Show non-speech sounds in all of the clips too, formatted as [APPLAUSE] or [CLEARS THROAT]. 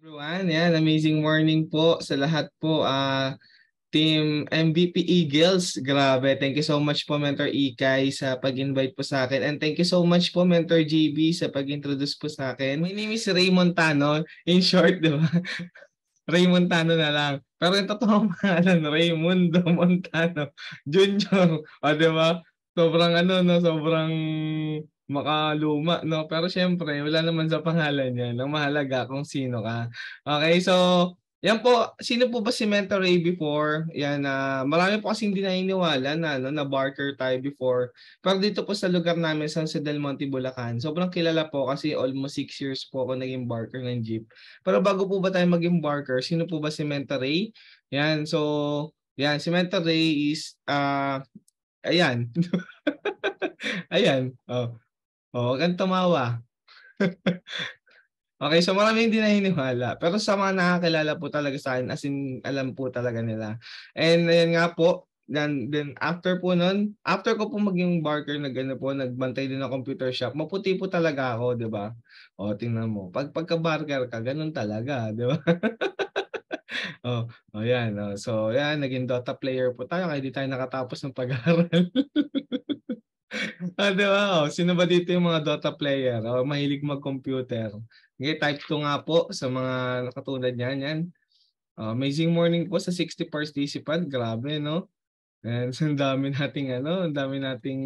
Everyone, yan, amazing morning po sa lahat po. Uh, Team MVP Eagles, grabe. Thank you so much po Mentor Ikay sa pag-invite po sa akin. And thank you so much po Mentor JB sa pag-introduce po sa akin. My name is Ray Montano, in short, di ba? [LAUGHS] Ray Montano na lang. Pero yung totoong [LAUGHS] pangalan, Raymundo Montano Jr. O, di ba? Sobrang ano, no? Sobrang makaluma, no? Pero syempre, wala naman sa pangalan yan. Ang mahalaga kung sino ka. Okay, so, yan po, sino po ba si Mentor Ray before? Yan, uh, marami po kasi hindi naniniwala na, no, na barker tayo before. Pero dito po sa lugar namin, San si Del Monte, Bulacan, sobrang kilala po kasi almost 6 years po ako naging barker ng jeep. Pero bago po ba tayo maging barker, sino po ba si Mentor Ray? Yan, so, yan, si Mentor Ray is, uh, ayan. [LAUGHS] ayan, oh. Oh, huwag tumawa. [LAUGHS] okay, so marami hindi naniniwala. Pero sa mga nakakilala po talaga sa akin, as in, alam po talaga nila. And ayan nga po, then, then after po nun, after ko po maging barker na gano'n po, nagbantay din ng computer shop, maputi po talaga ako, di ba? O, tingnan mo. Pag pagka-barker ka, gano'n talaga, di ba? [LAUGHS] oh, oh, yan. Oh. So, yan, naging Dota player po tayo kahit di tayo nakatapos ng pag-aaral. [LAUGHS] ah, di ba? Oh, sino ba dito yung mga Dota player? Oh, mahilig mag-computer. Okay, type ko nga po sa mga nakatulad niyan. Yan. Uh, amazing morning po sa 60 participant. Grabe, no? And [LAUGHS] ang dami nating ano, ang dami nating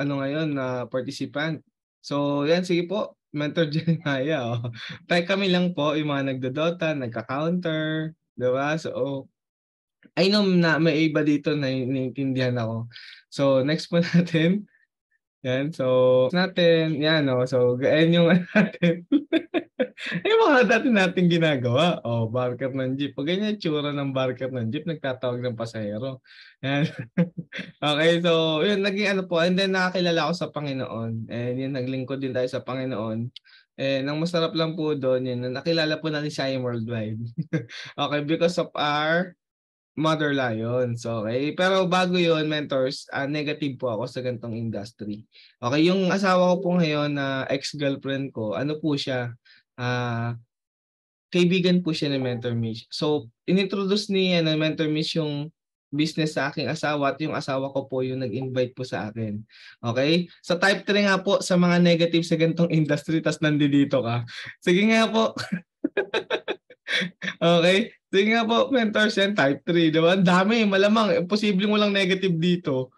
ano ngayon na uh, participant. So, yan sige po, Mentor [LAUGHS] Jenaya. Oh. Tayo kami lang po yung mga nagdodota, nagka-counter, 'di ba? So, oh, I know na may iba dito na naiintindihan ako. So, next po [LAUGHS] natin. Yan, so, natin, yan, no? So, gain yung ano natin. [LAUGHS] yung mga dati natin ginagawa. O, oh, barker ng jeep. Pag ganyan tsura ng barker ng jeep, nagtatawag ng pasahero. Yan. [LAUGHS] okay, so, yun, naging ano po. And then, nakakilala ako sa Panginoon. And yun, naglingkod din tayo sa Panginoon. Eh, nang masarap lang po doon, yun, nakilala po natin siya yung worldwide. okay, because of our mother lion. So, okay. Eh, pero bago yon mentors, uh, negative po ako sa gantong industry. Okay, yung asawa ko po ngayon na uh, ex-girlfriend ko, ano po siya? Uh, kaibigan po siya ni Mentor Mitch. So, inintroduce ni na ano, Mentor Mitch yung business sa aking asawa at yung asawa ko po yung nag-invite po sa akin. Okay? Sa so, type 3 nga po, sa mga negative sa gantong [LAUGHS] industry, tas nandito ka. Sige nga po. [LAUGHS] okay? Sige nga po, mentors yan, type 3. Diba? Ang dami, malamang. Imposibleng walang negative dito.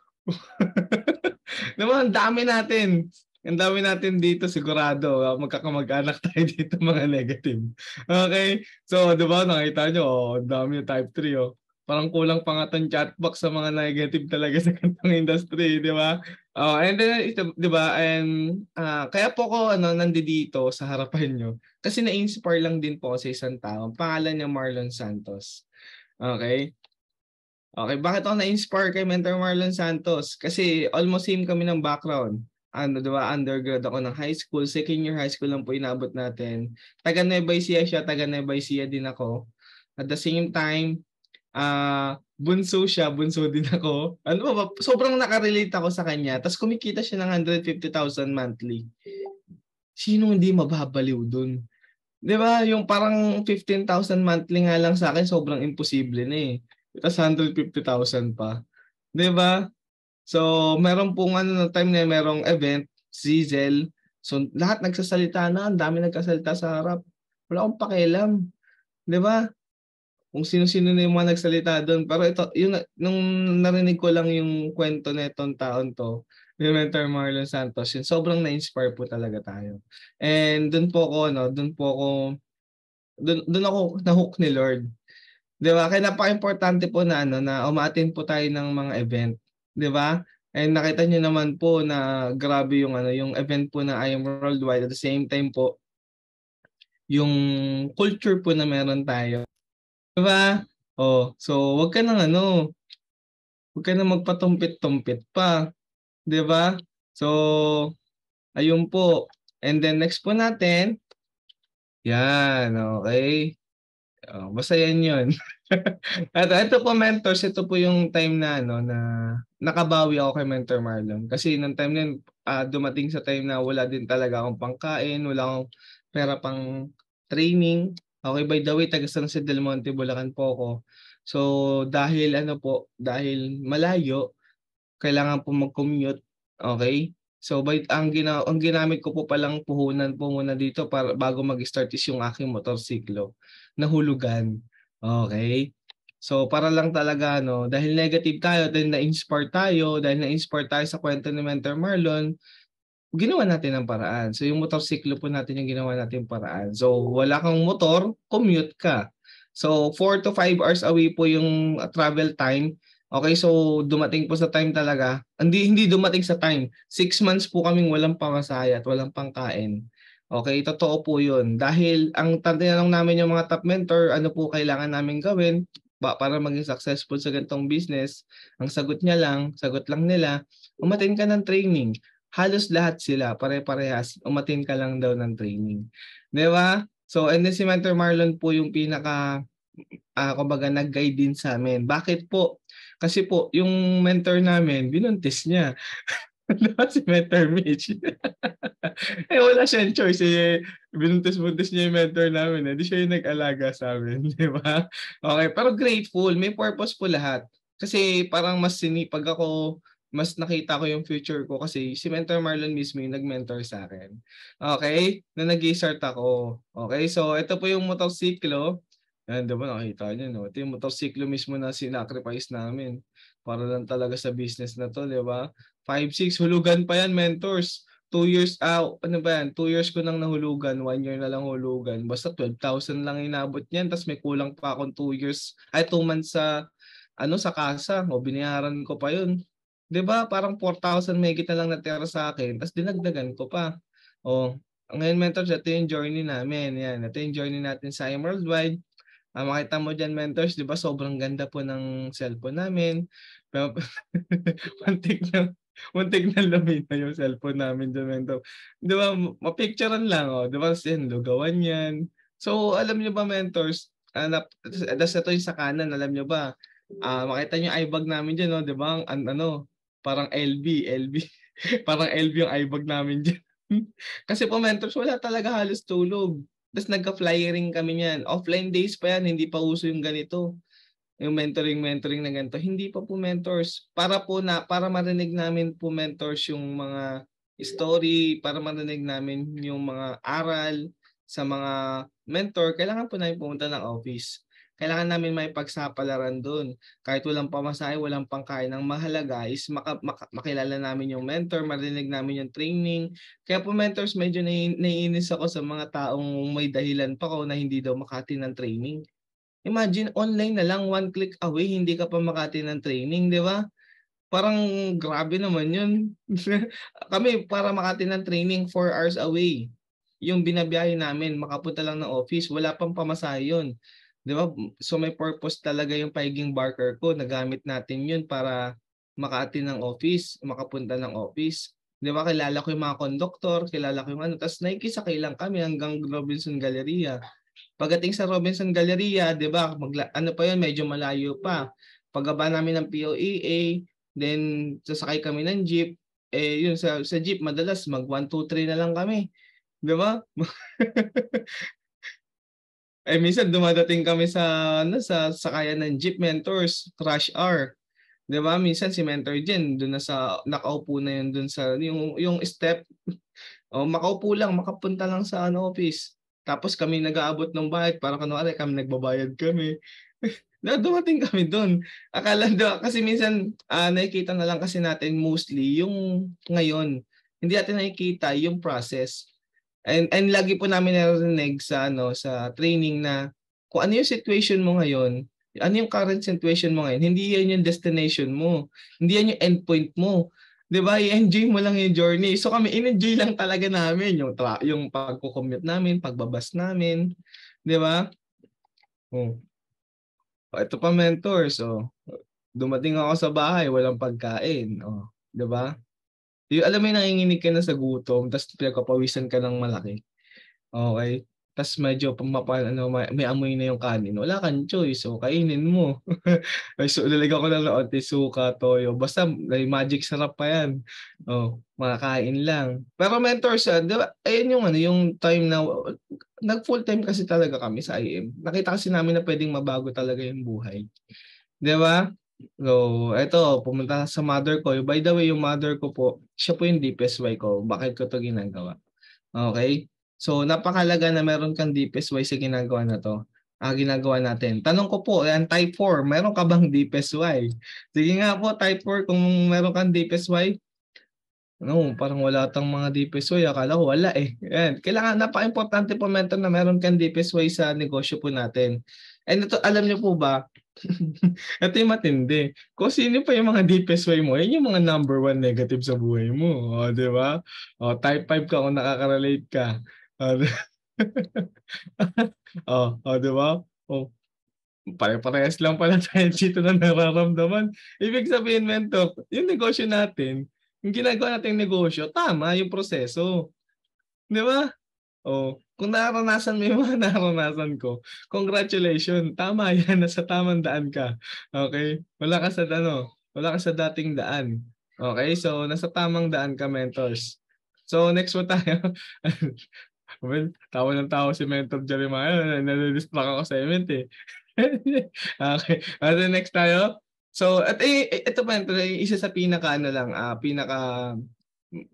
[LAUGHS] diba? Ang dami natin. Ang dami natin dito sigurado. Magkakamag-anak tayo dito mga negative. Okay? So, di ba? Nakita nyo, oh, ang dami yung type 3. Oh. Parang kulang pangatan chatbox sa mga negative talaga [LAUGHS] sa kantang industry. Di ba? Oh, and then ito, 'di ba? And uh, kaya po ako ano nandito sa harapan niyo kasi na-inspire lang din po sa isang tao. Pangalan niya Marlon Santos. Okay? Okay, bakit ako na-inspire kay Mentor Marlon Santos? Kasi almost same kami ng background. Ano, 'di ba? Undergrad ako ng high school, second year high school lang po inabot natin. Taga Nueva Ecija siya, taga Nueva Ecija din ako. At the same time, ah uh, bunso siya, bunso din [LAUGHS] ako. Ano ba, sobrang nakarelate ako sa kanya. Tapos kumikita siya ng 150,000 monthly. Sino hindi mababaliw dun? Di ba? Yung parang 15,000 monthly nga lang sa akin, sobrang imposible na eh. Tapos 150,000 pa. Di ba? So, meron pong ano na time na merong event, Zizel. So, lahat nagsasalita na. Ang dami nagkasalita sa harap. Wala akong pakialam. Di ba? kung sino-sino na yung mga nagsalita doon. Pero ito, yung, nung narinig ko lang yung kwento na itong taon to, ni Mentor Marlon Santos, yun, sobrang na-inspire po talaga tayo. And doon po ako, no, doon po ako, doon, ako na-hook ni Lord. Di ba? Kaya napaka-importante po na, ano, na umatin po tayo ng mga event. Di ba? And nakita nyo naman po na grabe yung ano, yung event po na I am worldwide at the same time po yung culture po na meron tayo ba? Oh, so wag ka nang ano, wag ka nang magpatumpit-tumpit pa. 'Di ba? So ayun po. And then next po natin, yan, okay. Oh, basta yan yun. [LAUGHS] At ito po mentors, ito po yung time na ano na nakabawi ako kay Mentor Marlon kasi nung time na yun, uh, dumating sa time na wala din talaga akong pangkain, wala akong pera pang training, Okay, by the way, taga San Jose del Monte, Bulacan po ako. So, dahil ano po, dahil malayo, kailangan po mag-commute. Okay? So, by, ang, gina, ang ginamit ko po palang puhunan po muna dito para, bago mag-start is yung aking motorsiklo. Nahulugan. Okay? So, para lang talaga, no, dahil negative tayo, dahil na-inspire tayo, dahil na-inspire tayo sa kwento ni Mentor Marlon, ginawa natin ang paraan. So yung motorsiklo po natin yung ginawa natin paraan. So wala kang motor, commute ka. So 4 to 5 hours away po yung ah, travel time. Okay, so dumating po sa time talaga. Hindi hindi dumating sa time. 6 months po kaming walang pamasaya at walang pangkain. Okay, totoo po 'yun. Dahil ang tanong namin yung mga top mentor, ano po kailangan namin gawin ba, para maging successful sa ganitong business? Ang sagot niya lang, sagot lang nila, umatin ka ng training halos lahat sila, pare-parehas, umatin ka lang daw ng training. Di ba? So, and then si Mentor Marlon po yung pinaka, uh, kumbaga, nag-guide din sa amin. Bakit po? Kasi po, yung mentor namin, binuntis niya. [LAUGHS] diba si Mentor Mitch? [LAUGHS] eh, wala siyang choice. Eh, binuntis-buntis niya yung mentor namin. Hindi eh. siya yung nag-alaga sa amin. [LAUGHS] Di ba? Okay, pero grateful. May purpose po lahat. Kasi parang mas sinipag ako mas nakita ko yung future ko kasi si Mentor Marlon mismo yung nag-mentor sa akin. Okay? Na nag start ako. Okay? So, ito po yung motosiklo. Yan, di ba nakita niyo, no? Ito yung motosiklo mismo na sinacrifice namin para lang talaga sa business na to, di ba? 5-6, hulugan pa yan, mentors. 2 years, ah, ano ba yan? 2 years ko nang nahulugan, 1 year na lang hulugan. Basta 12,000 lang inabot niyan, tapos may kulang pa akong 2 years, ay 2 months sa ano sa kasa o binayaran ko pa yun. 'Di ba? Parang 4,000 may na lang natira sa akin, tapos dinagdagan ko pa. Oh, ngayon mentors, ito yung journey namin. Yan, ito yung journey natin sa IM Worldwide. Ah, makita mo diyan mentors, di ba sobrang ganda po ng cellphone namin. Pero, [LAUGHS] muntik na, muntik na lamin na yung cellphone namin dyan, mentor. Di ba, mapicturean lang, oh. di ba, sin, lugawan yan. So, alam nyo ba, mentors, uh, ah, das ito yung sa kanan, alam nyo ba, uh, makita nyo yung bag namin dyan, no? Oh. di ba, an, ano, parang LB, LB. [LAUGHS] parang LB yung ibag namin dyan. [LAUGHS] Kasi po mentors, wala talaga halos tulog. Tapos nagka-flyering kami niyan. Offline days pa yan, hindi pa uso yung ganito. Yung mentoring-mentoring na ganito. Hindi pa po mentors. Para po na, para marinig namin po mentors yung mga story, para marinig namin yung mga aral sa mga mentor, kailangan po namin pumunta ng office. Kailangan namin may pagsapalaran doon. Kahit walang pamasahe, walang pangkain. Ang mahalaga is maka, maka, makilala namin yung mentor, marinig namin yung training. Kaya po mentors, medyo naiinis ako sa mga taong may dahilan pa ko na hindi daw makati ng training. Imagine online na lang, one click away, hindi ka pa makati ng training, di ba? parang grabe naman yun. [LAUGHS] Kami, para makati ng training, 4 hours away. Yung binabiyahe namin, makapunta lang ng office, wala pang pamasahe yun. Di ba? So may purpose talaga yung pagiging barker ko. Nagamit natin yun para makaati ng office, makapunta ng office. Di ba? Kilala ko yung mga conductor, kilala ko yung ano. Tapos naikisakay lang kami hanggang Robinson Galleria. Pagdating sa Robinson Galleria, di ba? Magla- ano pa yun? Medyo malayo pa. Pagaba namin ng POEA, then sasakay kami ng jeep. Eh, yun, sa, sa jeep, madalas mag 1, 2, 3 na lang kami. Di ba? [LAUGHS] Eh minsan dumadating kami sa ano sa sakayan ng jeep mentors, crash hour. 'Di ba? Minsan si Mentor Jen doon na sa nakaupo na 'yun doon sa yung yung step [LAUGHS] o oh, makaupo lang, makapunta lang sa ano office. Tapos kami nag-aabot ng bahay, para kunwari kami nagbabayad kami. [LAUGHS] na dumating kami doon. Akala do kasi minsan uh, nakikita na lang kasi natin mostly yung ngayon. Hindi natin nakikita yung process. And, and lagi po namin narinig sa, ano, sa training na kung ano yung situation mo ngayon, ano yung current situation mo ngayon, hindi yan yung destination mo. Hindi yan yung endpoint mo. 'di ba? I-enjoy mo lang yung journey. So kami in-enjoy lang talaga namin yung tra- yung pagko-commute namin, pagbabas namin, 'di ba? Hmm. Oh. Ito pa mentor, so dumating ako sa bahay, walang pagkain, oh, 'di ba? Yung, alam mo yung nanginginig ka na sa gutom, tapos pinagkapawisan ka ng malaki. Okay? Tapos medyo pamapal, ano, may, may amoy na yung kanin. Wala kang choice, so oh, kainin mo. Ay, so, lalagyan ko lang ng onti eh, suka, toyo. Basta, may magic sarap pa yan. Oh, makakain lang. Pero mentors, ah, di ba, ayun yung, ano, yung time na, nag full time kasi talaga kami sa IM. Nakita kasi namin na pwedeng mabago talaga yung buhay. Di ba? So, eto, pumunta sa mother ko. By the way, yung mother ko po, siya po yung DPSY ko. Bakit ko to ginagawa? Okay? So, napakalaga na meron kang DPSY sa ginagawa na to. Ah, ginagawa natin. Tanong ko po, yan eh, type 4, meron ka bang DPSY? Sige nga po, type 4, kung meron kang DPSY, ano, parang wala tang mga DPSY. Akala ko wala eh. Yan. Kailangan, napaka-importante po mentor na meron kang DPSY sa negosyo po natin. And ito, alam niyo po ba, [LAUGHS] Ito yung matindi. Kung sino pa yung mga deepest way mo, yun yung mga number one negative sa buhay mo. O, oh, di ba? O, oh, type 5 ka kung nakaka-relate ka. o, oh, [LAUGHS] o, di ba? O, pare-parehas lang pala [LAUGHS] tayo dito na nararamdaman. Ibig sabihin, mentor, yung negosyo natin, yung ginagawa nating negosyo, tama yung proseso. Di ba? O, kung naranasan mo yung mga [LAUGHS] naranasan ko, congratulations. Tama yan. Nasa tamang daan ka. Okay? Wala ka sa ano. Wala ka sa dating daan. Okay? So, nasa tamang daan ka, mentors. So, next po tayo. [LAUGHS] well, tawa ng tawa si Mentor Jeremiah. Nalilistrack ako sa event eh. [LAUGHS] okay. At next tayo. So, at eh, ito pa, ito, isa sa pinaka ano lang, uh, pinaka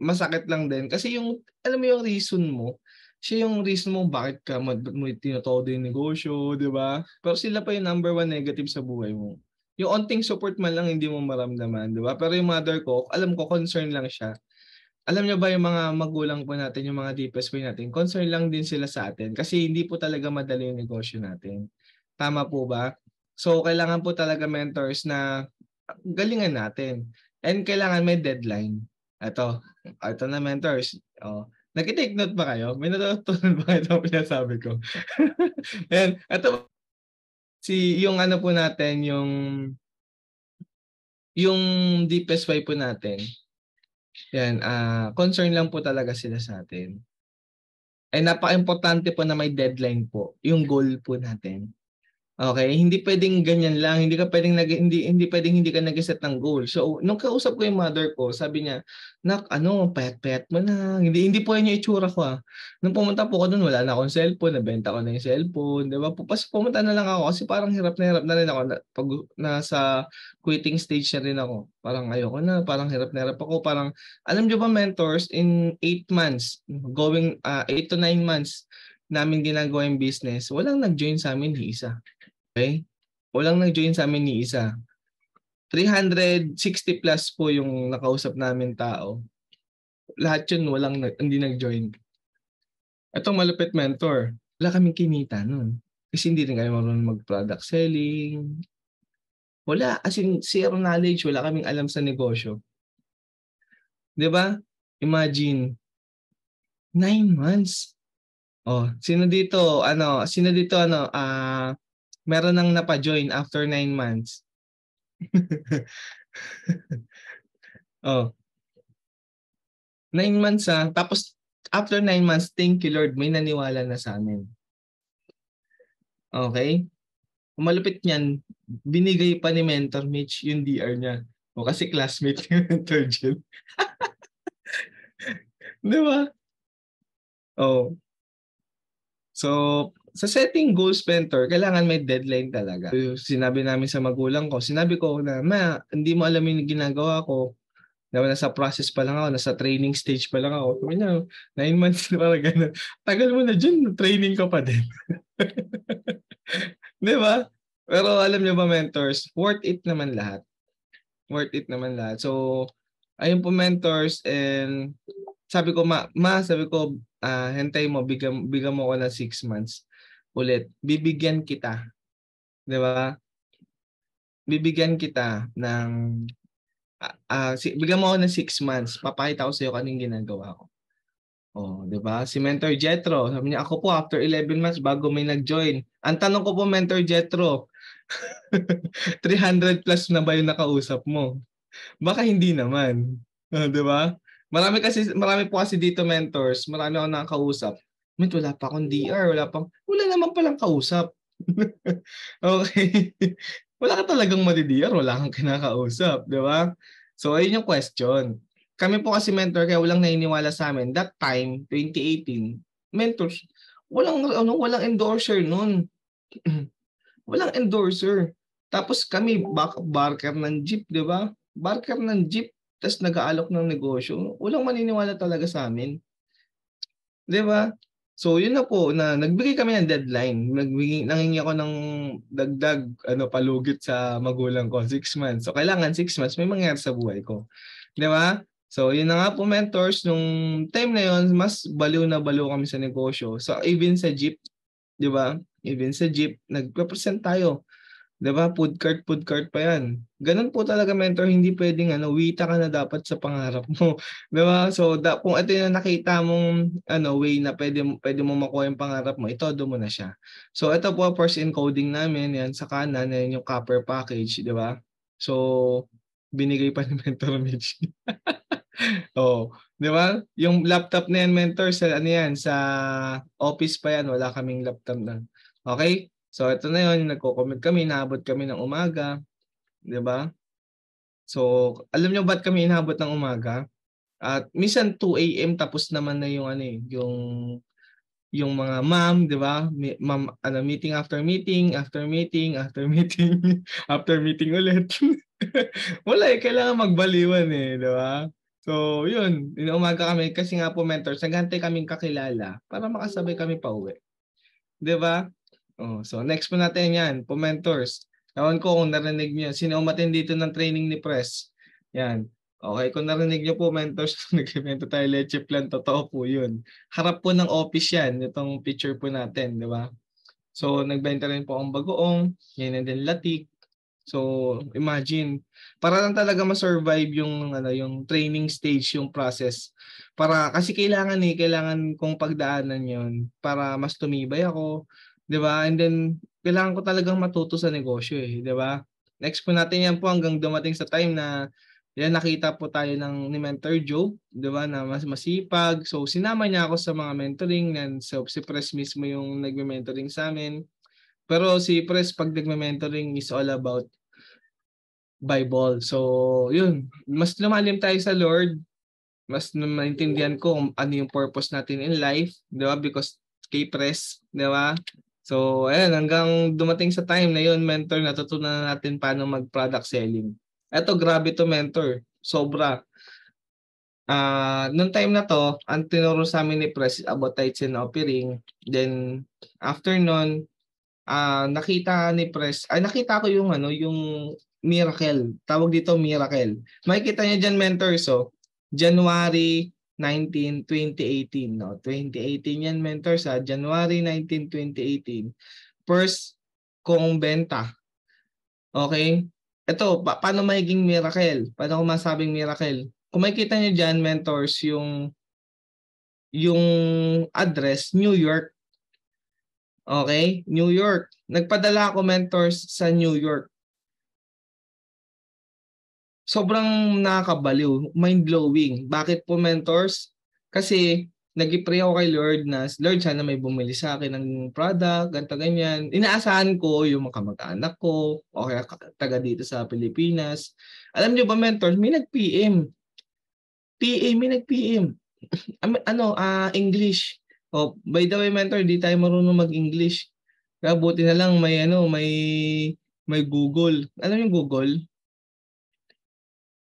masakit lang din. Kasi yung, alam mo yung reason mo, siya yung reason mo bakit ka mo, mo tinatodo yung negosyo, di ba? Pero sila pa yung number one negative sa buhay mo. Yung onting support man lang hindi mo maramdaman, di ba? Pero yung mother ko, alam ko, concern lang siya. Alam niyo ba yung mga magulang po natin, yung mga deepest way natin, concern lang din sila sa atin kasi hindi po talaga madali yung negosyo natin. Tama po ba? So, kailangan po talaga mentors na galingan natin. And kailangan may deadline. Ito, ito na mentors. Oh, Nag-take note ba kayo? May natutunan ba kayo sa pinasabi ko? [LAUGHS] And ito, si, yung ano po natin, yung yung deepest way po natin, yan, uh, concern lang po talaga sila sa atin. Ay napaka-importante po na may deadline po, yung goal po natin. Okay, hindi pwedeng ganyan lang, hindi ka pwedeng nag, hindi hindi pwedeng hindi ka nag-set ng goal. So, nung kausap ko yung mother ko, sabi niya, "Nak, ano, payat-payat mo na. Hindi hindi po yan yung itsura ko ah." Nung pumunta po ako doon, wala na akong cellphone, nabenta ko na yung cellphone, 'di ba? Pupas pumunta na lang ako kasi parang hirap na hirap na rin ako na, pag nasa quitting stage na rin ako. Parang ayoko na, parang hirap na hirap ako, parang alam niyo ba mentors in 8 months, going 8 uh, ah, to 9 months namin ginagawa yung business, walang nag-join sa amin ni isa. Okay? Walang nag-join sa amin ni isa. 360 plus po yung nakausap namin tao. Lahat yun walang hindi nag-join. Itong malupit mentor, wala kaming kinita nun. Kasi hindi rin kami marunong mag-product selling. Wala. As in, zero knowledge. Wala kaming alam sa negosyo. Di ba? Imagine, nine months. Oh, sino dito, ano, sino dito, ano, ah, uh, meron nang napa-join after 9 months. [LAUGHS] oh. 9 months ha. Ah. Tapos after 9 months, thank you Lord, may naniwala na sa amin. Okay? Kung malupit niyan, binigay pa ni Mentor Mitch yung DR niya. O kasi classmate ni [LAUGHS] Mentor Jill. [LAUGHS] Di ba? Oh. So, sa setting goals, mentor, kailangan may deadline talaga. Sinabi namin sa magulang ko, sinabi ko na, ma, hindi mo alam yung ginagawa ko. Na nasa process pa lang ako, nasa training stage pa lang ako. Sabi niya, nine months na [LAUGHS] parang Tagal mo na dyan, training ka pa din. [LAUGHS] Di ba? Pero alam niyo ba mentors, worth it naman lahat. Worth it naman lahat. So, ayun po mentors and sabi ko ma, ma sabi ko uh, hintay mo bigyan bigyan mo ko na 6 months ulit, bibigyan kita. 'Di ba? Bibigyan kita ng uh, uh, si, bigyan mo ako ng 6 months. Papakita ko sa iyo kung anong ginagawa ko. Oh, 'di ba? Si Mentor Jetro, sabi niya ako po after 11 months bago may nag-join. Ang tanong ko po Mentor Jetro, 300 [LAUGHS] plus na ba 'yung nakausap mo? Baka hindi naman. Oh, 'di ba? Marami kasi marami po kasi dito mentors, marami ako nakausap. Mint, wala pa akong DR, wala pang, wala naman palang kausap. [LAUGHS] okay. wala ka talagang madi-DR, wala kang kinakausap, di ba? So, ayun yung question. Kami po kasi mentor, kaya walang nainiwala sa amin. That time, 2018, mentors, walang, ano, walang endorser nun. [CLEARS THROAT] walang endorser. Tapos kami, back, barker ng jeep, di ba? Barker ng jeep, tapos nag-aalok ng negosyo. Walang maniniwala talaga sa amin. Di ba? So yun na po na nagbigay kami ng deadline. Nagbigay nangingi ako ng dagdag ano palugit sa magulang ko 6 months. So kailangan 6 months may mangyari sa buhay ko. 'Di ba? So yun na nga po mentors nung time na yon mas baliw na baliw kami sa negosyo. So even sa jeep, 'di ba? Even sa jeep nagpe tayo 'Di ba? Food cart, food cart pa 'yan. Ganun po talaga mentor, hindi pwedeng ano, wita ka na dapat sa pangarap mo. [LAUGHS] 'Di ba? So da, kung ito yung nakita mong ano way na pwede pwede mo makuha yung pangarap mo, ito itodo mo na siya. So ito po first encoding namin, 'yan sa kanan, yan yung copper package, 'di ba? So binigay pa [LAUGHS] ni Mentor Mitch. [LAUGHS] oh, 'di ba? Yung laptop na yan mentor sa ano yan, sa office pa yan, wala kaming laptop na. Okay? So ito na yun, nagko-comment kami, inaabot kami ng umaga, 'di ba? So alam niyo ba't kami inabot ng umaga? At minsan 2 AM tapos naman na yung ano eh, yung yung mga ma'am, 'di ba? Ma'am ano meeting after meeting, after meeting, after [LAUGHS] meeting, after meeting ulit. [LAUGHS] Wala eh, kailangan magbaliwan eh, 'di ba? So, yun, inuumaga kami kasi nga po mentors, nagantay kaming kakilala para makasabay kami pauwi. 'Di ba? Oh, so next po natin yan, po mentors. Ewan ko kung narinig niyo, sino umatin dito ng training ni Press? Yan. Okay, kung narinig niyo po mentors, nag [LAUGHS] nagkibento tayo leche plan, totoo po yun. Harap po ng office yan, itong picture po natin, di ba? So, nagbenta rin po ang bagoong, yan din latik. So, imagine, para lang talaga ma-survive yung, ano, yung training stage, yung process. Para, kasi kailangan eh, kailangan kong pagdaanan yon para mas tumibay ako, 'Di ba? And then kailangan ko talagang matuto sa negosyo eh, 'di ba? Next po natin yan po hanggang dumating sa time na yan nakita po tayo ng ni Mentor Joe, 'di ba, na mas masipag. So sinama niya ako sa mga mentoring and so si Press mismo yung nagme-mentoring sa amin. Pero si Press pag nagme-mentoring is all about Bible. So, yun, mas lumalim tayo sa Lord, mas maintindihan ko ano yung purpose natin in life, 'di ba? Because kay Press, 'di ba? So, ayan, hanggang dumating sa time na yun, mentor, natutunan natin paano mag-product selling. Eto, grabe to mentor. Sobra. Uh, ah, noong time na to, ang tinuro sa amin ni Pres about tights and offering. Then, after nun, uh, nakita ni Pres, ay nakita ko yung ano, yung miracle. Tawag dito miracle. Makikita niya diyan mentors, so January 19, 2018. No? 2018 yan, mentor, sa January 19, 2018. First kong benta. Okay? Ito, pa- paano magiging miracle? Paano ko masabing miracle? Kung makikita nyo dyan, mentors, yung yung address, New York. Okay? New York. Nagpadala ako, mentors, sa New York sobrang nakakabaliw, mind-blowing. Bakit po mentors? Kasi nag ako kay Lord na, Lord, sana may bumili sa akin ng product, ganta ganyan. Inaasahan ko yung mga kamag-anak ko, o kaya taga dito sa Pilipinas. Alam niyo ba, mentors, may nag-PM. PM, may nag-PM. [LAUGHS] ano, uh, English. Oh, by the way, mentor, di tayo marunong mag-English. Kaya buti na lang may ano, may may Google. Alam yung Google?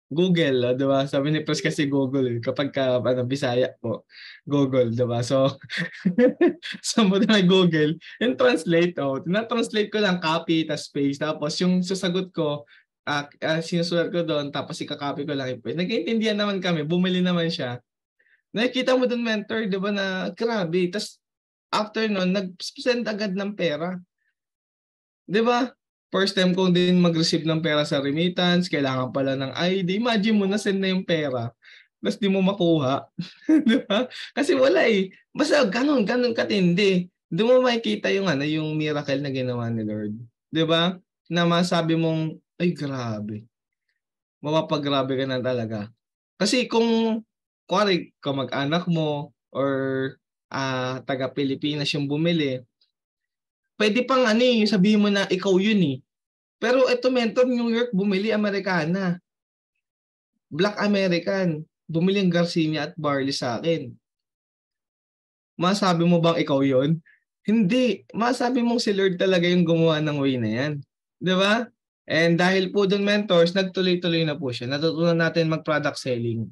Google, oh, 'di ba? Sabi ni Pres kasi Google eh. Kapag ka ano Bisaya po, Google, 'di ba? So [LAUGHS] so mo na Google and translate oh. Tina-translate ko lang copy tapos paste tapos yung sasagot ko uh, uh, sinusulat ko doon tapos ikakopy ko lang i-paste. naman kami, bumili naman siya. Nakikita mo doon mentor, 'di ba na grabe. Tapos after noon, nag-send agad ng pera. 'Di ba? first time ko din mag-receive ng pera sa remittance, kailangan pala ng ID. Imagine mo, nasend na yung pera. Tapos di mo makuha. [LAUGHS] di ba? Kasi wala eh. Basta ganun, ganun katindi. Doon mo makikita yung, ano, yung miracle na ginawa ni Lord. Di ba? Na masabi mong, ay grabe. Mapapagrabe ka na talaga. Kasi kung, kuwari, mag anak mo, or uh, ah, taga-Pilipinas yung bumili, pwede pang ano eh, sabihin mo na ikaw yun eh. Pero ito mentor, New York bumili Amerikana. Black American. Bumili ng Garcinia at Barley sa akin. Masabi mo bang ikaw yon? Hindi. Masabi mong si Lord talaga yung gumawa ng way na yan. Di ba? And dahil po doon mentors, nagtuloy-tuloy na po siya. Natutunan natin mag-product selling.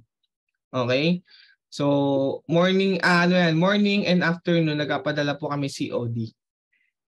Okay? So, morning, uh, ano yan, morning and afternoon, nagpapadala po kami COD.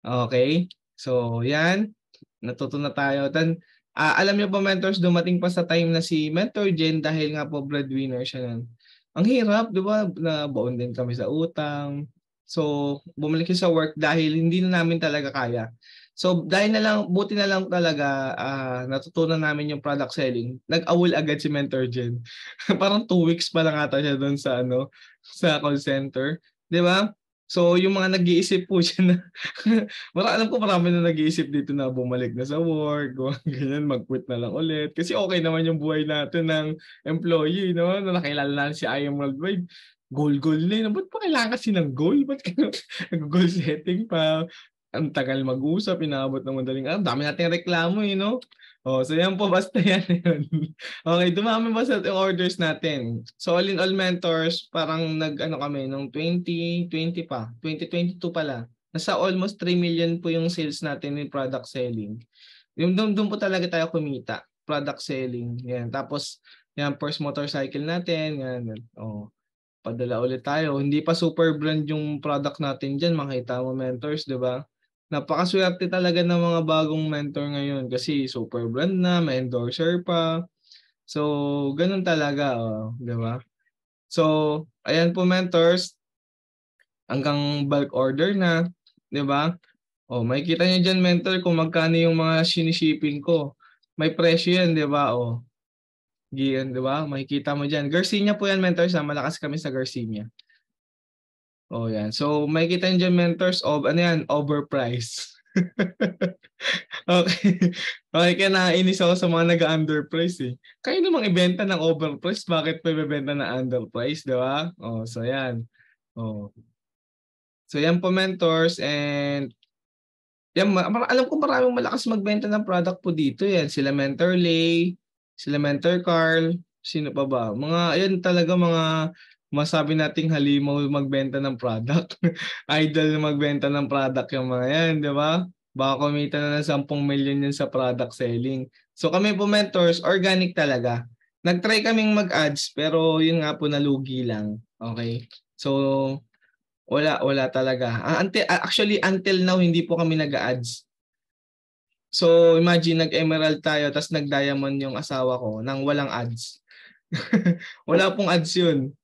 Okay? So, yan. Natuto na tayo. Then, uh, alam niyo po, mentors, dumating pa sa time na si Mentor Jen dahil nga po breadwinner siya nun. Ang hirap, di ba? Nabaon din kami sa utang. So, bumalik siya sa work dahil hindi na namin talaga kaya. So, dahil na lang, buti na lang talaga uh, natutunan namin yung product selling. Nag-awol agad si Mentor Jen. [LAUGHS] Parang two weeks pa lang ata siya doon sa, ano, sa call center. Di ba? So, yung mga nag-iisip po siya na, [LAUGHS] mara, alam ko marami na nag-iisip dito na bumalik na sa work, o [LAUGHS] ganyan, mag-quit na lang ulit. Kasi okay naman yung buhay natin ng employee, no? Na nakilala na si IM Worldwide. Goal-goal na yun. Ba't pa kailangan kasi ng goal? Ba't [LAUGHS] goal setting pa? Ang tagal mag-usap, inaabot ng madaling araw. Dami nating reklamo, you eh, know? Oh, so yan po [LAUGHS] basta yan. okay, dumami ba sa yung orders natin? So all in all mentors, parang nag ano kami nung 2020 pa, 2022 pala. Nasa almost 3 million po yung sales natin in product selling. Yung doon, po talaga tayo kumita, product selling. Yan, tapos yan first motorcycle natin, yan. Oh padala ulit tayo. Hindi pa super brand yung product natin diyan, Makita mo mentors, di ba? napakaswerte talaga ng mga bagong mentor ngayon kasi super brand na, may endorser pa. So, ganun talaga, oh, di ba? So, ayan po mentors, hanggang bulk order na, di ba? Oh, makikita niyo diyan mentor kung magkano yung mga sinishipping ko. May presyo 'yan, 'di ba? Oh. Giyan, 'di ba? Makikita mo diyan. Garcinia po 'yan mentors, sa malakas kami sa Garcinia. Oh, yan. So, may kita yung mentors of, ano yan, overpriced. [LAUGHS] okay. Okay, kaya nainis ako sa mga nag-underprice eh. Kayo namang ibenta ng overpriced, bakit pa ibenta ng underpriced, di ba? Oh, so yan. Oh. So yan po mentors and yan, alam ko maraming malakas magbenta ng product po dito yan. Sila Mentor Lay, sila Mentor Carl, sino pa ba? Mga, yan talaga mga masabi nating halimaw magbenta ng product. [LAUGHS] Idol magbenta ng product yung mga yan, di ba? Baka kumita na ng 10 million yun sa product selling. So kami po mentors, organic talaga. Nagtry kaming mag-ads pero yun nga po nalugi lang. Okay? So wala wala talaga. Ah, until, ah, actually until now hindi po kami nag-ads. So imagine nag-emerald tayo tapos nag-diamond yung asawa ko nang walang ads. [LAUGHS] wala pong ads yun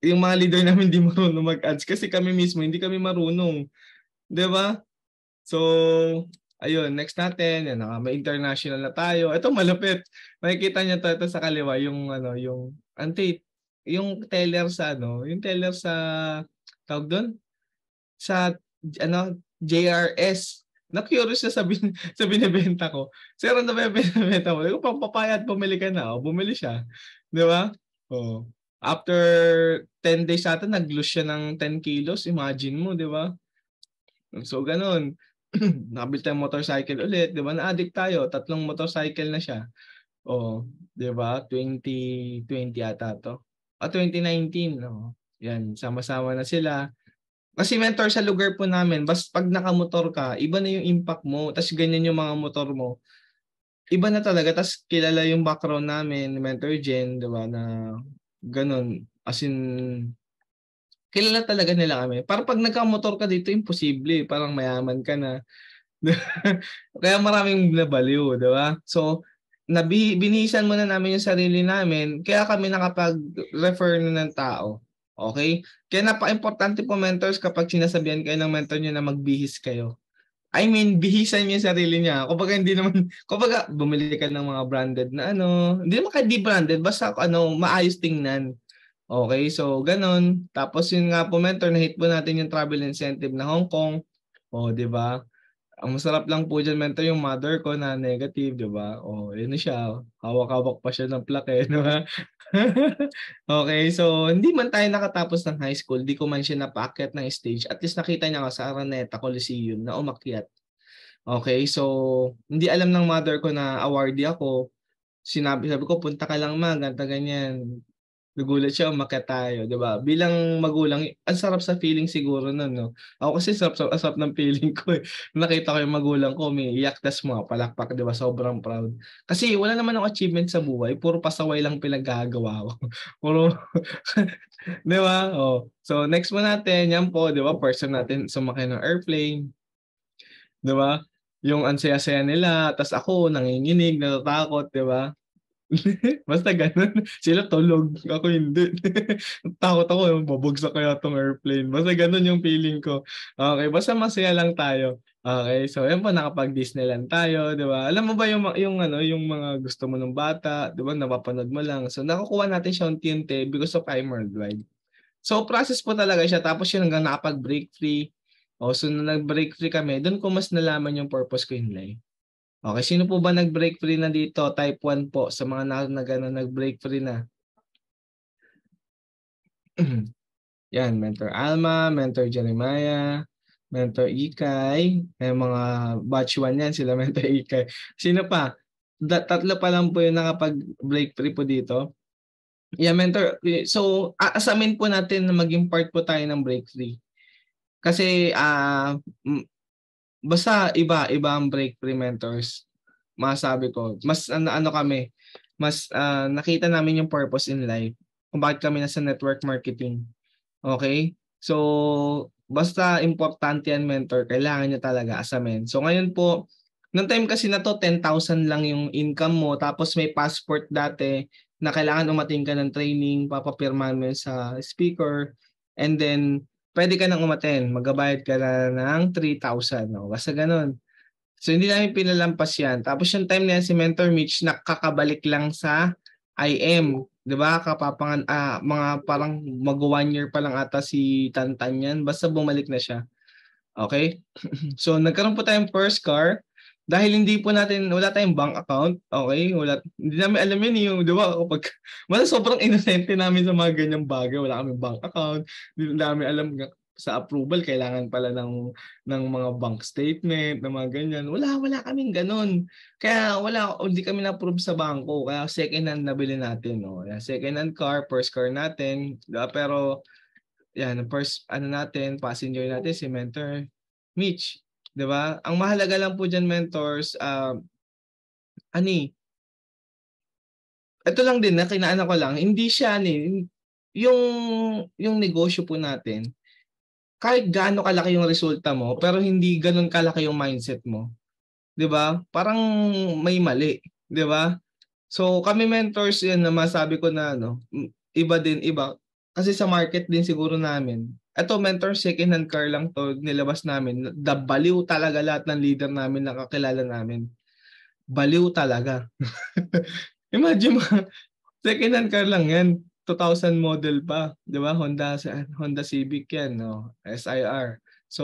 yung mga leader namin hindi marunong mag-ads kasi kami mismo hindi kami marunong. 'Di ba? So, ayun, next natin, ano, may international na tayo. Ito malapit. Makikita niyo to, ito sa kaliwa yung ano, yung ante yung teller sa ano, yung teller sa tawag doon sa ano JRS na curious na sa, bin, [LAUGHS] sa binibenta ko. Sir, ano ba yung [LAUGHS] binibenta mo? Kung bumili ka na. O, oh, bumili siya. Di ba? O. Oh. After 10 days ata, nag-lose siya ng 10 kilos. Imagine mo, di ba? So, ganun. [CLEARS THROAT] Nabili tayong motorcycle ulit, di ba? Na-addict tayo. Tatlong motorcycle na siya. O, oh, di ba? 2020 ata to. O, oh, 2019. Oh. Yan, sama-sama na sila. Kasi mentor sa lugar po namin, bas pag nakamotor ka, iba na yung impact mo. Tapos ganyan yung mga motor mo. Iba na talaga. Tapos kilala yung background namin, mentor Jen, di ba, na Ganon. As in, kilala talaga nila kami. Parang pag nagka-motor ka dito, imposible. Parang mayaman ka na. [LAUGHS] Kaya maraming nabaliw, di ba? So, nabi, binisan muna namin yung sarili namin. Kaya kami nakapag-refer na ng tao. Okay? Kaya napaka-importante po mentors kapag sinasabihan kayo ng mentor nyo na magbihis kayo. I mean, bihisan niya yung sarili niya. Kapag hindi naman, kapag bumili ka ng mga branded na ano, hindi naman kahit branded, basta ano, maayos tingnan. Okay, so ganun. Tapos yun nga po, mentor, na-hit po natin yung travel incentive na Hong Kong. O, oh, di ba? Ang masarap lang po dyan, mentor, yung mother ko na negative, di ba? O, oh, yun na siya. Hawak-hawak pa siya ng plaque, eh, [LAUGHS] di ba? [LAUGHS] okay, so hindi man tayo nakatapos ng high school, di ko man siya napakyat ng stage. At least nakita niya nga sa Araneta Coliseum na umakyat. Okay, so hindi alam ng mother ko na awardee ako. Sinabi sabi ko, punta ka lang ma, ganta ganyan nagulat siya, umakyat tayo, 'di ba? Bilang magulang, ang sarap sa feeling siguro nun, no. Ako kasi sarap sarap, sarap ng feeling ko. Eh. Nakita ko 'yung magulang ko, may iyak tas mga palakpak, 'di ba? Sobrang proud. Kasi wala naman akong achievement sa buhay, puro pasaway lang pinaggagawa ko. [LAUGHS] puro [LAUGHS] 'di ba? Oh. So next mo natin, yan po, 'di ba? First natin sumakay ng airplane. 'Di ba? Yung ansaya saya-saya nila, tas ako nanginginig, natatakot, 'di ba? [LAUGHS] Basta ganun. Sila tulog. Ako hindi. [LAUGHS] Takot ako. Babagsak kaya tong airplane. Basta ganun yung feeling ko. Okay. Basta masaya lang tayo. Okay, so ayun po, nakapag-Disneyland tayo, di ba? Alam mo ba yung, yung, ano, yung mga gusto mo ng bata, di ba? Napapanood mo lang. So nakukuha natin siya unti-unti because of I'm Worldwide. So process po talaga siya. Tapos yun hanggang nakapag-break free. O, oh, so nag-break free kami, doon ko mas nalaman yung purpose ko in life. Okay, sino po ba nag-break free na dito? Type 1 po sa mga na, na, nag-break free na. [CLEARS THROAT] Yan, Mentor Alma, Mentor Jeremiah, Mentor Ikay, eh, mga batch 1 yan, sila [LAUGHS] Mentor Ikay. Sino pa? Da, tatlo pa lang po yung nakapag-break free po dito. Yeah, Mentor. So, asamin po natin na maging part po tayo ng break free. Kasi uh, basta iba, iba ang break-free mentors. Masabi ko, mas ano, ano kami, mas uh, nakita namin yung purpose in life kung bakit kami nasa network marketing. Okay? So, basta importante yan mentor, kailangan niya talaga as a men. So, ngayon po, Noong time kasi na to, 10,000 lang yung income mo. Tapos may passport dati na kailangan umating ka ng training, papapirmahan mo sa speaker. And then, pwede ka nang umaten. Magabayad ka na ng 3,000. No? Basta ganun. So hindi namin pinalampas yan. Tapos yung time niya si Mentor Mitch nakakabalik lang sa IM. 'di ba? Kapapangan ah, mga parang mag one year pa lang ata si Tantan yan. Basta bumalik na siya. Okay? [CLEARS THROAT] so nagkaroon po tayong first car dahil hindi po natin, wala tayong bank account, okay? Wala, hindi namin alam yun eh, yung, di ba? Kapag, [LAUGHS] wala sobrang inosente namin sa mga ganyang bagay. Wala kami bank account, hindi namin alam sa approval, kailangan pala ng, ng mga bank statement, ng mga ganyan. Wala, wala kaming ganun. Kaya wala, hindi kami na-approve sa banko. Kaya second hand nabili natin. No? Second hand car, first car natin. Pero, yan, first, ano natin, passenger natin, si oh. mentor, Mitch 'di ba? Ang mahalaga lang po diyan mentors, uh, ani Ito lang din na kinaanan ko lang, hindi siya ni yung yung negosyo po natin. Kahit gaano kalaki yung resulta mo, pero hindi ganoon kalaki yung mindset mo. 'Di ba? Parang may mali, 'di ba? So kami mentors 'yan na masabi ko na ano, iba din iba kasi sa market din siguro namin eto mentor, second hand car lang to, nilabas namin. The baliw talaga lahat ng leader namin, nakakilala namin. Baliw talaga. [LAUGHS] Imagine mo, second hand car lang yan. 2000 model pa, 'di ba? Honda Honda Civic 'yan, no? SIR. So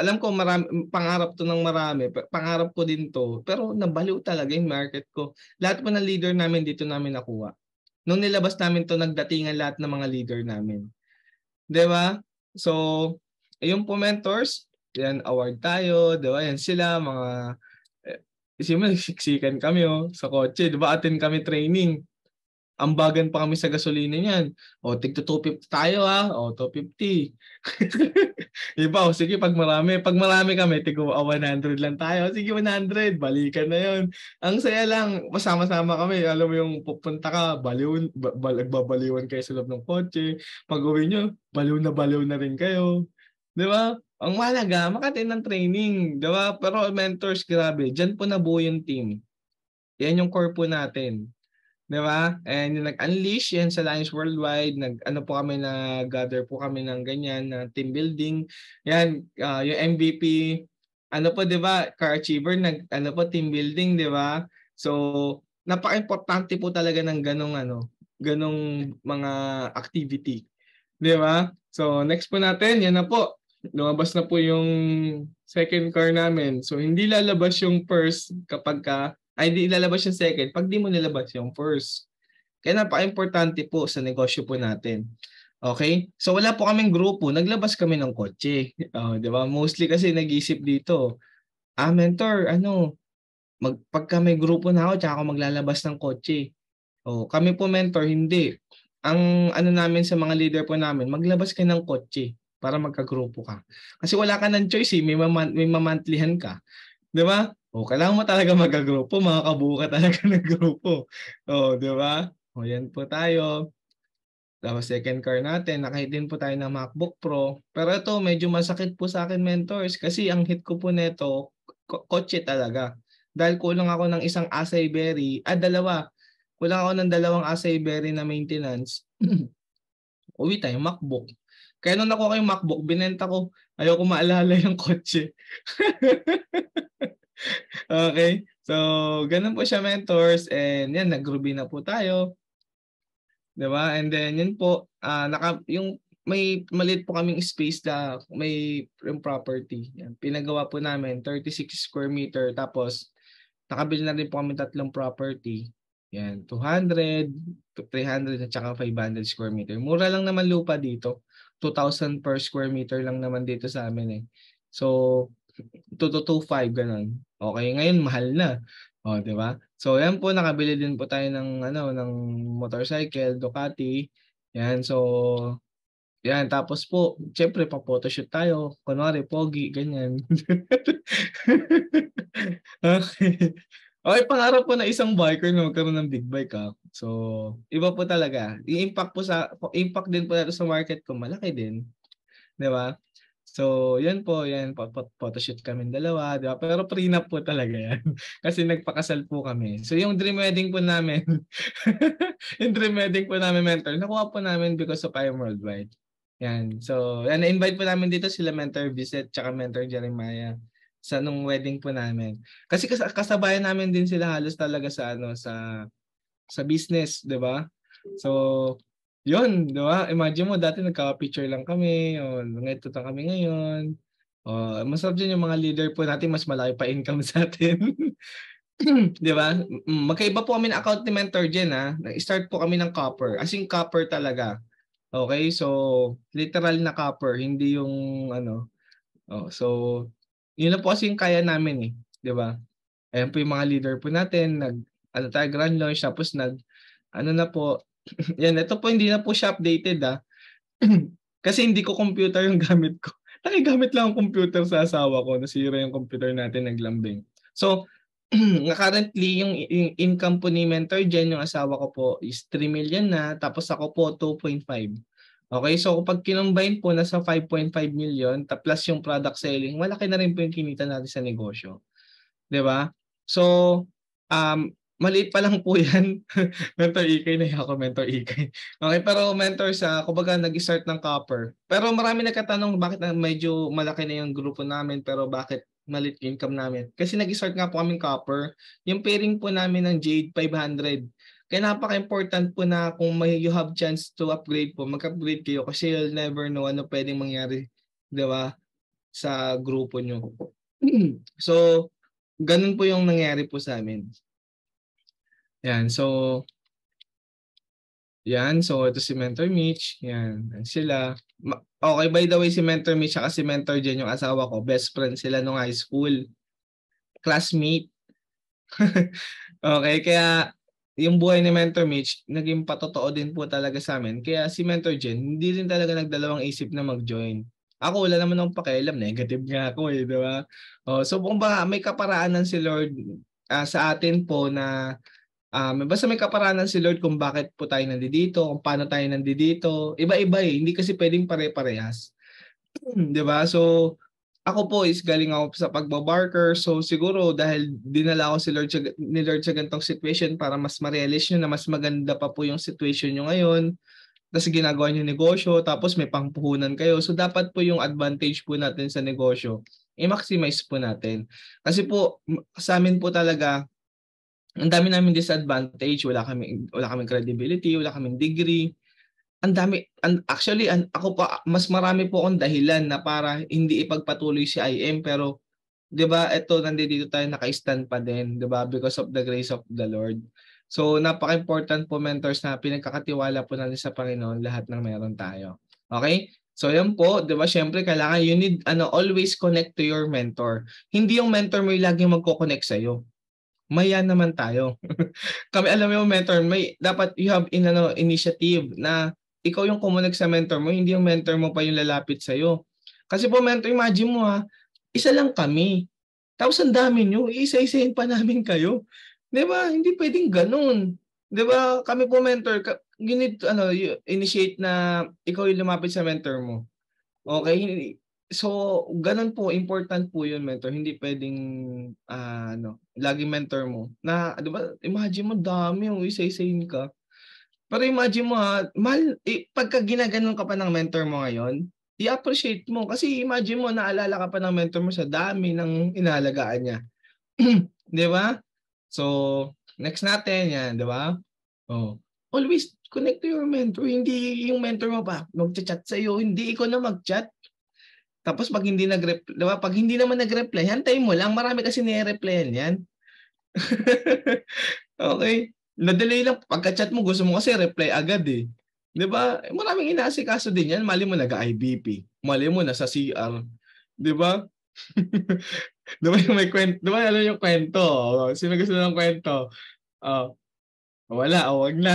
alam ko marami, pangarap to ng marami, pangarap ko din to, pero nabaliw talaga yung market ko. Lahat po ng leader namin dito namin nakuha. Nung nilabas namin to, nagdatingan lahat ng mga leader namin. Di ba? So, ayun po mentors, yan, award tayo, di ba? Yan sila, mga, eh, isimula, siksikan kami, oh, sa kotse, di ba? Atin kami training ambagan pa kami sa gasolina niyan. O, tig 250 tayo ah. O, 250. diba? [LAUGHS] O, sige, pag marami, pag marami kami, tig 100 ah, lang tayo. Sige, 100. Balikan na yon Ang saya lang, masama-sama kami. Alam mo yung pupunta ka, baliw, nagbabaliwan kayo sa loob ng kotse. Pag uwi nyo, baliw na baliw na rin kayo. Di ba? Ang malaga, makatin ng training. Di ba? Pero mentors, grabe. Diyan po nabuo yung team. Yan yung core po natin Di ba? And yung nag-unleash yan sa Lions Worldwide, nag, ano po kami na gather po kami ng ganyan, na team building. Yan, uh, yung MVP, ano po 'di ba? Car achiever nag ano po team building 'di ba? So napaka-importante po talaga ng ganong ano, ganong mga activity. 'Di ba? So next po natin, yan na po. Lumabas na po yung second car namin. So hindi lalabas yung first kapag ka ay hindi ilalabas yung second pag di mo nilabas yung first. Kaya napaka-importante po sa negosyo po natin. Okay? So wala po kaming grupo, naglabas kami ng kotse. Oh, 'di ba? Mostly kasi nag-isip dito, ah mentor, ano, mag, pagka may grupo na ako, tsaka ako maglalabas ng kotse. Oh, kami po mentor, hindi. Ang ano namin sa mga leader po namin, maglabas ka ng kotse para magkagrupo ka. Kasi wala ka ng choice eh, may, maman- may mamantlihan ka. 'Di ba? O, oh, kailangan mo talaga magagrupo, mga ka talaga [LAUGHS] ng grupo. O, oh, di ba? O, oh, yan po tayo. Tapos second car natin, din po tayo ng MacBook Pro. Pero ito, medyo masakit po sa akin mentors kasi ang hit ko po nito, kotse talaga. Dahil kulang ako ng isang acai berry, ah dalawa, kulang ako ng dalawang acai berry na maintenance. [CLEARS THROAT] Uwi tayo, MacBook. Kaya nung nakuha ko yung MacBook, binenta ko. ayoko maalala yung kotse. [LAUGHS] okay. So, ganun po siya mentors and yan, nagrubi na po tayo. 'Di ba? And then yun po, uh, naka, yung may maliit po kaming space na may yung property. Yan. Pinagawa po namin 36 square meter tapos nakabili na rin po kami tatlong property. Yan, 200, to 300 at saka 500 square meter. Mura lang naman lupa dito. 2,000 per square meter lang naman dito sa amin eh. So, 2 to 2.5 ganun. Okay, ngayon mahal na. O, di ba? So, yan po nakabili din po tayo ng ano ng motorcycle Ducati. Yan, so yan, tapos po, syempre, pa-photoshoot tayo. Kunwari, pogi, ganyan. [LAUGHS] okay. Okay, pangarap po na isang biker na magkaroon ng big bike ha. Ah. So, iba po talaga. Yung impact po sa, impact din po nato sa market ko, malaki din. Di ba? So, yan po, yan, photoshoot kami dalawa, di ba? Pero prenup po talaga yan. [LAUGHS] Kasi nagpakasal po kami. So, yung dream wedding po namin, [LAUGHS] yung dream wedding po namin, mentor, nakuha po namin because of I'm Worldwide. Yan. So, yan, na-invite po namin dito sila Mentor Visit tsaka Mentor Jeremiah sa nung wedding po namin. Kasi kas- kasabayan namin din sila halos talaga sa ano sa sa business, 'di ba? So, yun, di ba? Imagine mo, dati nagka-picture lang kami, o ngayon lang kami ngayon. O, masarap din yung mga leader po natin, mas malayo pa income sa atin. [LAUGHS] di ba? Mm, magkaiba po kami ng account ni Mentor Jen, ha? Nag-start po kami ng copper. As in, copper talaga. Okay? So, literal na copper, hindi yung ano. Oh, so, yun na po kasi yung kaya namin eh. Di ba? Ayan po yung mga leader po natin. Nag, ano tayo, grand launch. Tapos nag, ano na po, [LAUGHS] Yan, ito po hindi na po siya updated ah. [CLEARS THROAT] Kasi hindi ko computer yung [LAUGHS] gamit ko. Nakigamit lang ang computer sa asawa ko. Nasira yung computer natin, naglambing. So, [CLEARS THROAT] currently, yung, income po ni Mentor Jen, yung asawa ko po, is 3 million na. Tapos ako po, 2.5. Okay, so kapag kinumbine po, nasa 5.5 million, plus yung product selling, malaki na rin po yung kinita natin sa negosyo. ba diba? So, um, maliit pa lang po yan. [LAUGHS] mentor Ikay na ako, Mentor Ikay. Okay, pero mentor sa, kumbaga nag-start ng copper. Pero marami nagkatanong bakit na medyo malaki na yung grupo namin pero bakit malit income namin. Kasi nag-start nga po kaming copper. Yung pairing po namin ng Jade 500. Kaya napaka-important po na kung may you have chance to upgrade po, mag-upgrade kayo kasi you'll never know ano pwedeng mangyari, di ba, sa grupo nyo. [CLEARS THROAT] so, ganun po yung nangyari po sa amin. Yan, so, yan, so ito si Mentor Mitch, yan, and sila. Okay, by the way, si Mentor Mitch at si Mentor Jen, yung asawa ko, best friend sila nung high school. Classmate. [LAUGHS] okay, kaya yung buhay ni Mentor Mitch, naging patotoo din po talaga sa amin. Kaya si Mentor Jen, hindi rin talaga nagdalawang isip na mag-join ako wala naman akong pakialam, negative nga ako eh, di ba? Oh, so kung ba may kaparaanan si Lord uh, sa atin po na Um, basta may kaparanan si Lord kung bakit po tayo nandito, kung paano tayo nandito. Iba-iba eh. Hindi kasi pwedeng pare-parehas. [CLEARS THROAT] 'Di ba? So, ako po is galing ako sa pagbabarker. So, siguro dahil dinala ako si Lord sa, ni Lord sa ganitong situation para mas ma-realize nyo na mas maganda pa po yung situation nyo ngayon. Tapos ginagawa nyo negosyo, tapos may pangpuhunan kayo. So, dapat po yung advantage po natin sa negosyo, i-maximize po natin. Kasi po, sa amin po talaga, ang dami namin disadvantage, wala kami wala kaming credibility, wala kaming degree. Ang dami and actually and ako pa mas marami po akong dahilan na para hindi ipagpatuloy si IM pero 'di ba ito nandito tayo naka-stand pa din, 'di ba? Because of the grace of the Lord. So napaka-important po mentors na pinagkakatiwala po natin sa Panginoon lahat ng meron tayo. Okay? So yan po, 'di ba? Syempre kailangan you need ano always connect to your mentor. Hindi yung mentor mo yung laging magko-connect sa iyo maya naman tayo. [LAUGHS] Kami alam mo mentor, may dapat you have in ano initiative na ikaw yung kumunik sa mentor mo, hindi yung mentor mo pa yung lalapit sa iyo. Kasi po mentor, imagine mo ha, isa lang kami. Tapos ang dami niyo, iisa-isahin pa namin kayo. 'Di ba? Hindi pwedeng ganoon. 'Di ba? Kami po mentor, you need to ano, you initiate na ikaw yung lumapit sa mentor mo. Okay? So, ganun po important po 'yun mentor. Hindi pwedeng uh, ano, lagi mentor mo, na, di ba, imagine mo, dami yung isa-isayin ka. Pero imagine mo ha, mal, eh, pagka ginaganon ka pa ng mentor mo ngayon, i-appreciate mo. Kasi imagine mo, naalala ka pa ng mentor mo sa dami ng inalagaan niya. [CLEARS THROAT] di ba? So, next natin yan, di ba? Oh. Always connect to your mentor. Hindi yung mentor mo pa magchat-chat sa'yo. Hindi ikaw na mag-chat. Tapos pag hindi nag-reply, diba? pag hindi naman nag-reply, hantay mo lang. Marami kasi ni-replyan yan. [LAUGHS] okay. Nadelay lang. Pagka-chat mo, gusto mo kasi reply agad eh. Di ba? Maraming inaasikaso din yan. Mali mo nag-IBP. Mali mo nasa CR. Di ba? [LAUGHS] di ba yung may kwento? Di alam yung kwento? Sino gusto ng kwento? Oh, wala. Oh, wag na.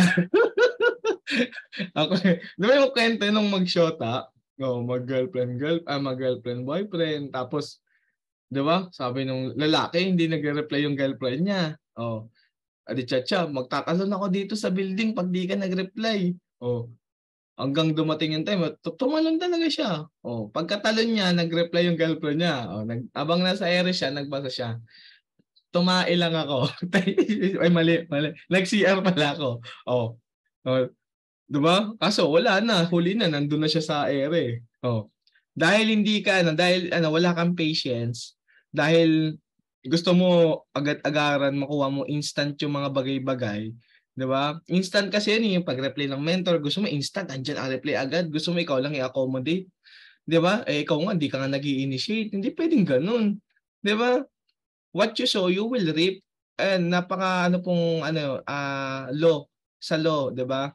[LAUGHS] okay. Di yung kwento nung mag-shota? oh, mag-girlfriend, girl, ah, mag-girlfriend, boyfriend. Tapos, di ba? Sabi ng lalaki, hindi nagre-reply yung girlfriend niya. Oh, adi chacha, magtakalan ako dito sa building pag di ka nag-reply. Oh, hanggang dumating yung time, tumalon talaga siya. Oh, pagkatalon niya, nag-reply yung girlfriend niya. Oh, nag, abang nasa ere siya, nagbasa siya tumae lang ako. [LAUGHS] Ay, mali, mali. Nag-CR pala ako. Oh. oh. 'Di ba? Kaso wala na, huli na, nandun na siya sa ere. Oh. Dahil hindi ka ano, dahil ano, wala kang patience, dahil gusto mo agad-agaran makuha mo instant yung mga bagay-bagay, 'di ba? Instant kasi yun, eh, yung pag-reply ng mentor, gusto mo instant andiyan ang reply agad, gusto mo ikaw lang i-accommodate. 'Di ba? Eh ikaw nga hindi ka nga nag-initiate, hindi pwedeng ganoon. 'Di ba? What you sow, you will reap. And napaka ano pong ano, uh, law sa law, 'di ba?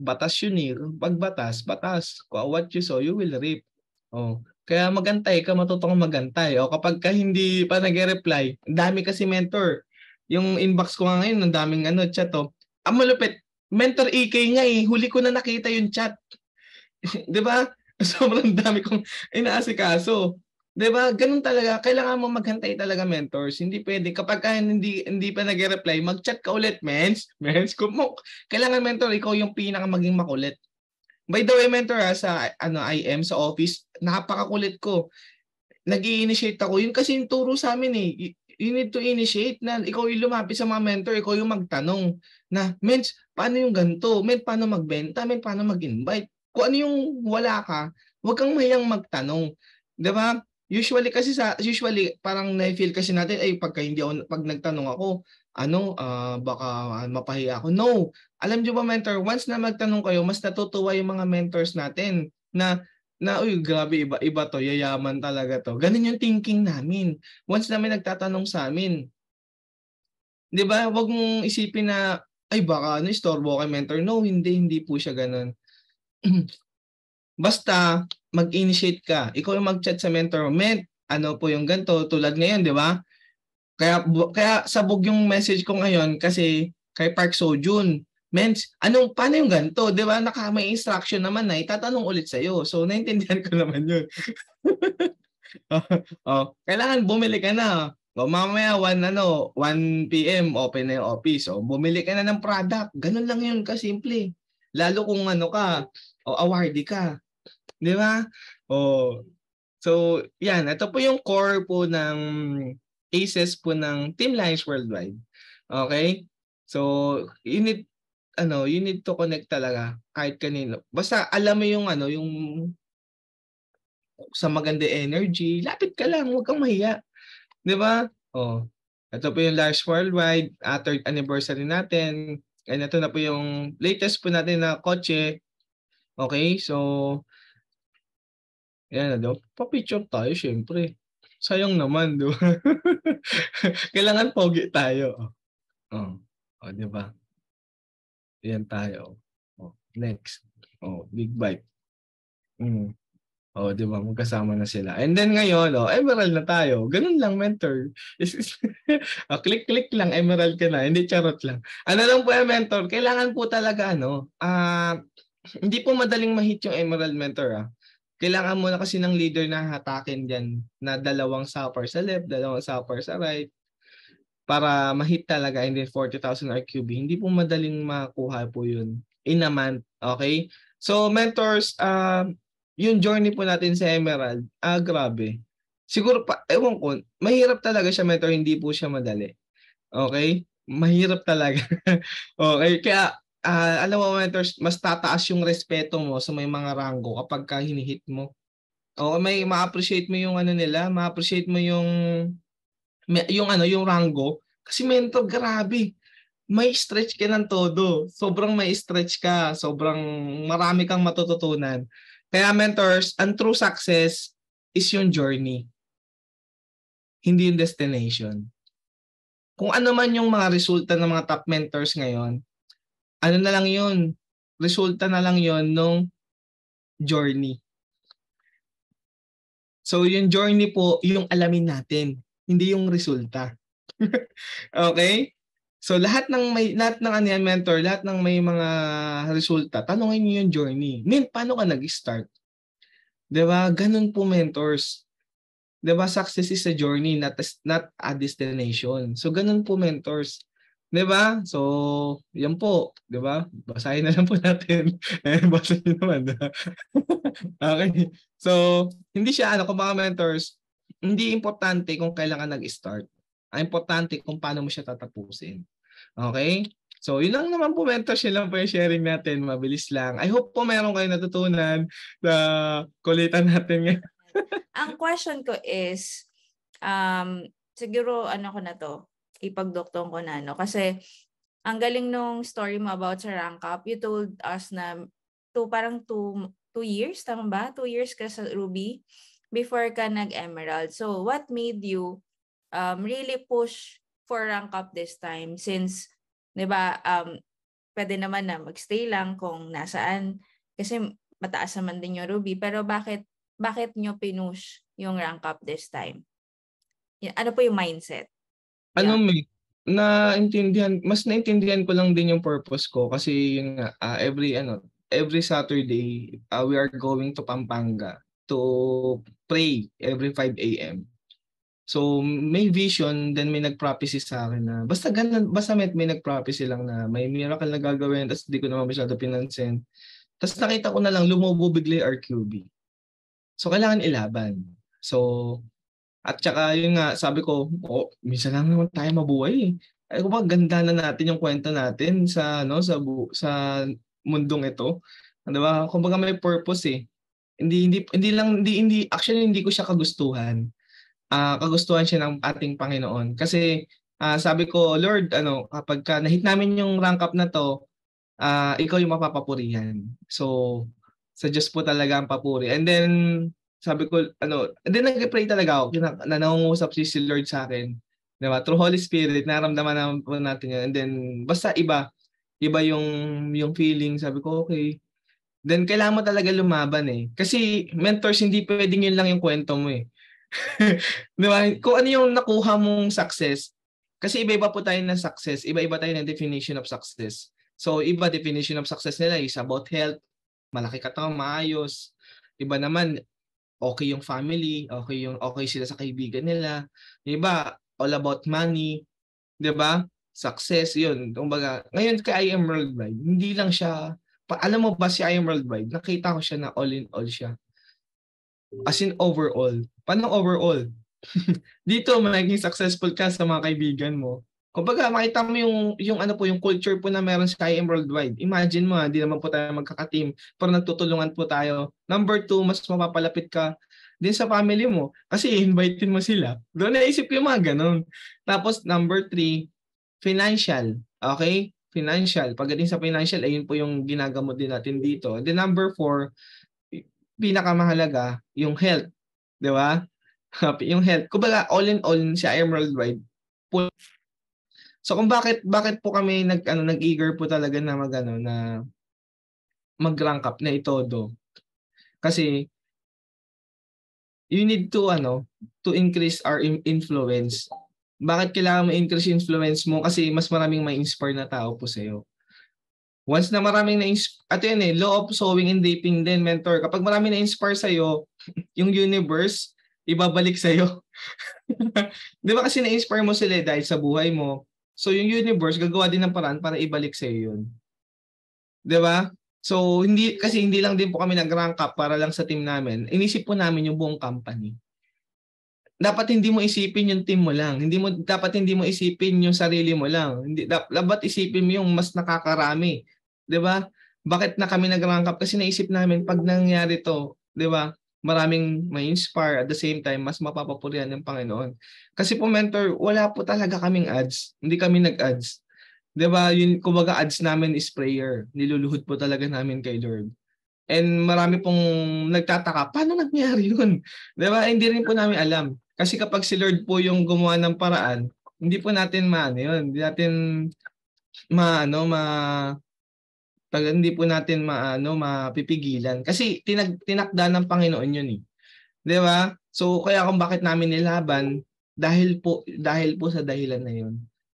batas yun eh. Pag batas, batas. What you saw, you will reap. Oh. Kaya magantay ka, matutong magantay. O oh, kapag ka hindi pa nagre-reply, dami kasi mentor. Yung inbox ko nga ngayon, ang daming ano, chat oh. Ang malupit, mentor EK nga eh. Huli ko na nakita yung chat. [LAUGHS] 'Di ba? [LAUGHS] Sobrang dami kong inaasikaso. 'Di ba? Ganun talaga. Kailangan mo maghintay talaga mentors. Hindi pwede kapag ka hindi hindi pa nagre-reply, mag-chat ka ulit, mens. [LAUGHS] Mens ko mo. Kailangan mentor ikaw yung pinaka maging makulit. By the way, mentor ha, ah, sa ano I am sa office, napakakulit ko. Nag-initiate ako. Yung kasi yung turo sa amin eh. You need to initiate na ikaw yung lumapit sa mga mentor, ikaw yung magtanong na, mens, paano yung ganito? Men, paano magbenta? Men, paano mag-invite? Kung ano yung wala ka, huwag kang mahiyang magtanong. 'Di ba? Usually kasi sa usually parang na-feel kasi natin ay pagka hindi ako pag nagtanong ako, ano uh, baka mapahiya ako. No. Alam niyo ba mentor, once na magtanong kayo, mas natutuwa yung mga mentors natin na na uy grabe iba iba to, yayaman talaga to. Ganun yung thinking namin. Once na may nagtatanong sa amin, 'di ba? Huwag mong isipin na ay baka ano istorbo kay mentor. No, hindi hindi po siya ganun. [CLEARS THROAT] Basta mag-initiate ka. Ikaw yung mag-chat sa mentor mo, men, ano po yung ganto tulad ngayon, di ba? Kaya, bu- kaya sabog yung message ko ngayon kasi kay Park Sojun. Men, anong, paano yung ganto Di ba? Naka, may instruction naman na itatanong ulit sa'yo. So, naintindihan ko naman yun. [LAUGHS] oh, oh, kailangan bumili ka na. O oh, mamaya 1 ano, 1 PM open na yung office. O oh, bumili ka na ng product. Ganun lang 'yun simple. Lalo kung ano ka, o oh, awardee ka. Di ba? Oh, so, yan. Ito po yung core po ng ACES po ng Team Lions Worldwide. Okay? So, you need, ano, you need to connect talaga kahit kanino. Basta alam mo yung ano, yung sa maganda energy, lapit ka lang, huwag kang mahiya. 'Di ba? Oh. Ito po yung Lars Worldwide, uh, third anniversary natin. And ito na po yung latest po natin na kotse. Okay, so Ayan na daw. picture tayo, syempre. Sayang naman, di ba? [LAUGHS] Kailangan pogi tayo. O, oh. oh. oh, di ba? Ayan tayo. Oh. Next. Oh, big bike. Mm. Oh, di ba? Magkasama na sila. And then ngayon, oh, emerald na tayo. Ganun lang, mentor. [LAUGHS] oh, click-click lang, emerald ka na. Hindi charot lang. Ano lang po, eh, mentor? Kailangan po talaga, ano, ah, uh, hindi po madaling ma-hit yung emerald mentor, ah kailangan mo na kasi ng leader na hatakin dyan na dalawang supper sa left, dalawang supper sa right para mahit talaga and then 40,000 RQB. Hindi po madaling makuha po yun in a month. Okay? So, mentors, uh, yung journey po natin sa Emerald, ah, grabe. Siguro, pa, ewan ko, mahirap talaga siya, mentor. Hindi po siya madali. Okay? Mahirap talaga. [LAUGHS] okay? Kaya, uh, alam mo, mentors, mas tataas yung respeto mo sa may mga ranggo kapag ka hinihit mo. O may ma-appreciate mo yung ano nila, ma-appreciate mo yung yung ano, yung ranggo. Kasi mentor, grabe. May stretch ka ng todo. Sobrang may stretch ka. Sobrang marami kang matututunan. Kaya mentors, ang true success is yung journey. Hindi yung destination. Kung ano man yung mga resulta ng mga top mentors ngayon, ano na lang yun, resulta na lang yun nung journey. So yung journey po, yung alamin natin, hindi yung resulta. [LAUGHS] okay? So lahat ng may lahat ng ano yan, mentor, lahat ng may mga resulta, tanungin niyo yung journey. Men, paano ka nag-start? 'Di ba? Ganun po mentors. 'Di ba? Success is a journey, not a, not a destination. So ganun po mentors. 'Di ba? So, 'yan po, 'di ba? Basahin na lang po natin. [LAUGHS] Eh, basahin naman. [LAUGHS] okay. So, hindi siya ano, kung mga mentors, hindi importante kung kailan ka nag-start. Ang importante kung paano mo siya tatapusin. Okay? So, yun lang naman po mentors, yun lang po yung sharing natin. Mabilis lang. I hope po meron kayo natutunan sa kulitan natin ngayon. Ang question ko is, um, siguro ano ko na to, ipagdoktong ko na, no? Kasi, ang galing nung story mo about sa rank up, you told us na two, parang two, two years, tama ba? Two years ka sa Ruby before ka nag-Emerald. So, what made you um, really push for rank up this time since, di ba, um, pwede naman na magstay lang kung nasaan kasi mataas naman din yung Ruby. Pero bakit bakit nyo pinush yung rank up this time? Ano po yung mindset? Yeah. Ano may eh, naintindihan, mas naintindihan ko lang din yung purpose ko kasi yun nga, uh, every ano, every Saturday, uh, we are going to Pampanga to pray every 5 a.m. So may vision, then may nag sa akin na basta ganun, basta may, may nag lang na may miracle na gagawin tapos di ko naman masyado pinansin. Tapos nakita ko na lang lumubo bigla yung RQB. So kailangan ilaban. So at saka yun nga, sabi ko, oh, minsan lang naman tayo mabuhay eh. Ay, kumbaga ganda na natin yung kwento natin sa no sa bu- sa mundong ito. 'Di ba? Kumbaga may purpose eh. Hindi hindi hindi lang hindi hindi actually hindi ko siya kagustuhan. uh, kagustuhan siya ng ating Panginoon kasi uh, sabi ko, Lord, ano, kapag ka nahit namin yung rank up na to, uh, ikaw yung mapapapurihan. So, sa Diyos po talaga ang papuri. And then, sabi ko, ano, and then nag-pray talaga ako, na, na nangungusap si, si Lord sa akin, diba? through Holy Spirit, naramdaman naman natin yun, and then, basta iba, iba yung, yung feeling, sabi ko, okay, then kailangan mo talaga lumaban eh. Kasi mentors, hindi pwedeng yun lang yung kwento mo eh. [LAUGHS] di ba? Kung ano yung nakuha mong success, kasi iba-iba po tayo ng success, iba-iba tayo ng definition of success. So, iba definition of success nila is about health, malaki ka to, maayos. Iba naman, okay yung family, okay yung okay sila sa kaibigan nila. 'Di ba? All about money, 'di ba? Success 'yun. Kumbaga, ngayon kay I am worldwide, hindi lang siya pa, alam mo ba si I am worldwide? Nakita ko siya na all in all siya. As in overall. Paano overall? [LAUGHS] Dito magiging successful ka sa mga kaibigan mo. Kumbaga, makita mo yung, yung ano po, yung culture po na meron sa IM Worldwide. Imagine mo, hindi ah, naman po tayo magkaka-team, pero nagtutulungan po tayo. Number two, mas mapapalapit ka din sa family mo kasi invitein mo sila. Doon naisip ko yung mga ganun. Tapos number three, financial. Okay? Financial. Pagdating sa financial, ayun po yung ginagamot din natin dito. And Then number four, pinakamahalaga, yung health. Di ba? [LAUGHS] yung health. Kumbaga, all in all, si Emerald Wide, So kung bakit bakit po kami nag ano nag-eager po talaga na magano na mag-rank up na ito do. Kasi you need to ano to increase our influence. Bakit kailangan mo increase influence mo kasi mas maraming may inspire na tao po sa iyo. Once na maraming na at yun eh, law of sowing and reaping din, mentor. Kapag maraming na-inspire sa iyo, [LAUGHS] yung universe ibabalik sa iyo. [LAUGHS] 'Di ba kasi na-inspire mo sila eh, dahil sa buhay mo, So yung universe gagawa din ng paraan para ibalik sa iyo 'yun. 'Di ba? So hindi kasi hindi lang din po kami nag-rank up para lang sa team namin. Inisip po namin yung buong company. Dapat hindi mo isipin yung team mo lang. Hindi mo dapat hindi mo isipin yung sarili mo lang. Hindi dapat isipin mo yung mas nakakarami. 'Di ba? Bakit na kami nag-rank up kasi naisip namin pag nangyari to, 'di ba? maraming may inspire at the same time mas mapapapulian ng Panginoon. Kasi po mentor, wala po talaga kaming ads. Hindi kami nag-ads. 'Di ba? Yung kumbaga ads namin is prayer. Niluluhod po talaga namin kay Lord. And marami pong nagtataka, paano nangyari yun? 'Di ba? Hindi rin po namin alam. Kasi kapag si Lord po yung gumawa ng paraan, hindi po natin maano yun. Hindi natin maano ma ano, Talaga hindi po natin maano mapipigilan kasi tinag, tinakda ng Panginoon 'yun eh. 'Di ba? So kaya kung bakit namin nilaban dahil po dahil po sa dahilan na 'yun.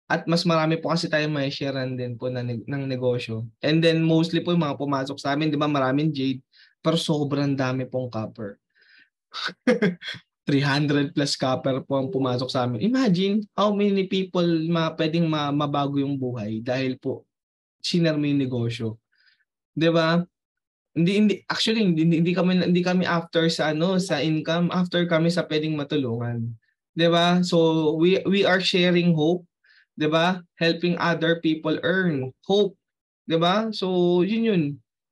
At mas marami po kasi tayong may sharean din po na, ng negosyo. And then mostly po yung mga pumasok sa amin, di ba maraming jade, pero sobrang dami pong copper. 300 [LAUGHS] plus copper po ang pumasok sa amin. Imagine how many people ma pwedeng ma mabago yung buhay dahil po sinar mo yung negosyo. 'Di ba? Hindi hindi actually hindi, hindi kami hindi kami after sa ano sa income, after kami sa pwedeng matulungan. 'Di ba? So we we are sharing hope, 'di ba? Helping other people earn hope, 'di ba? So yun yun.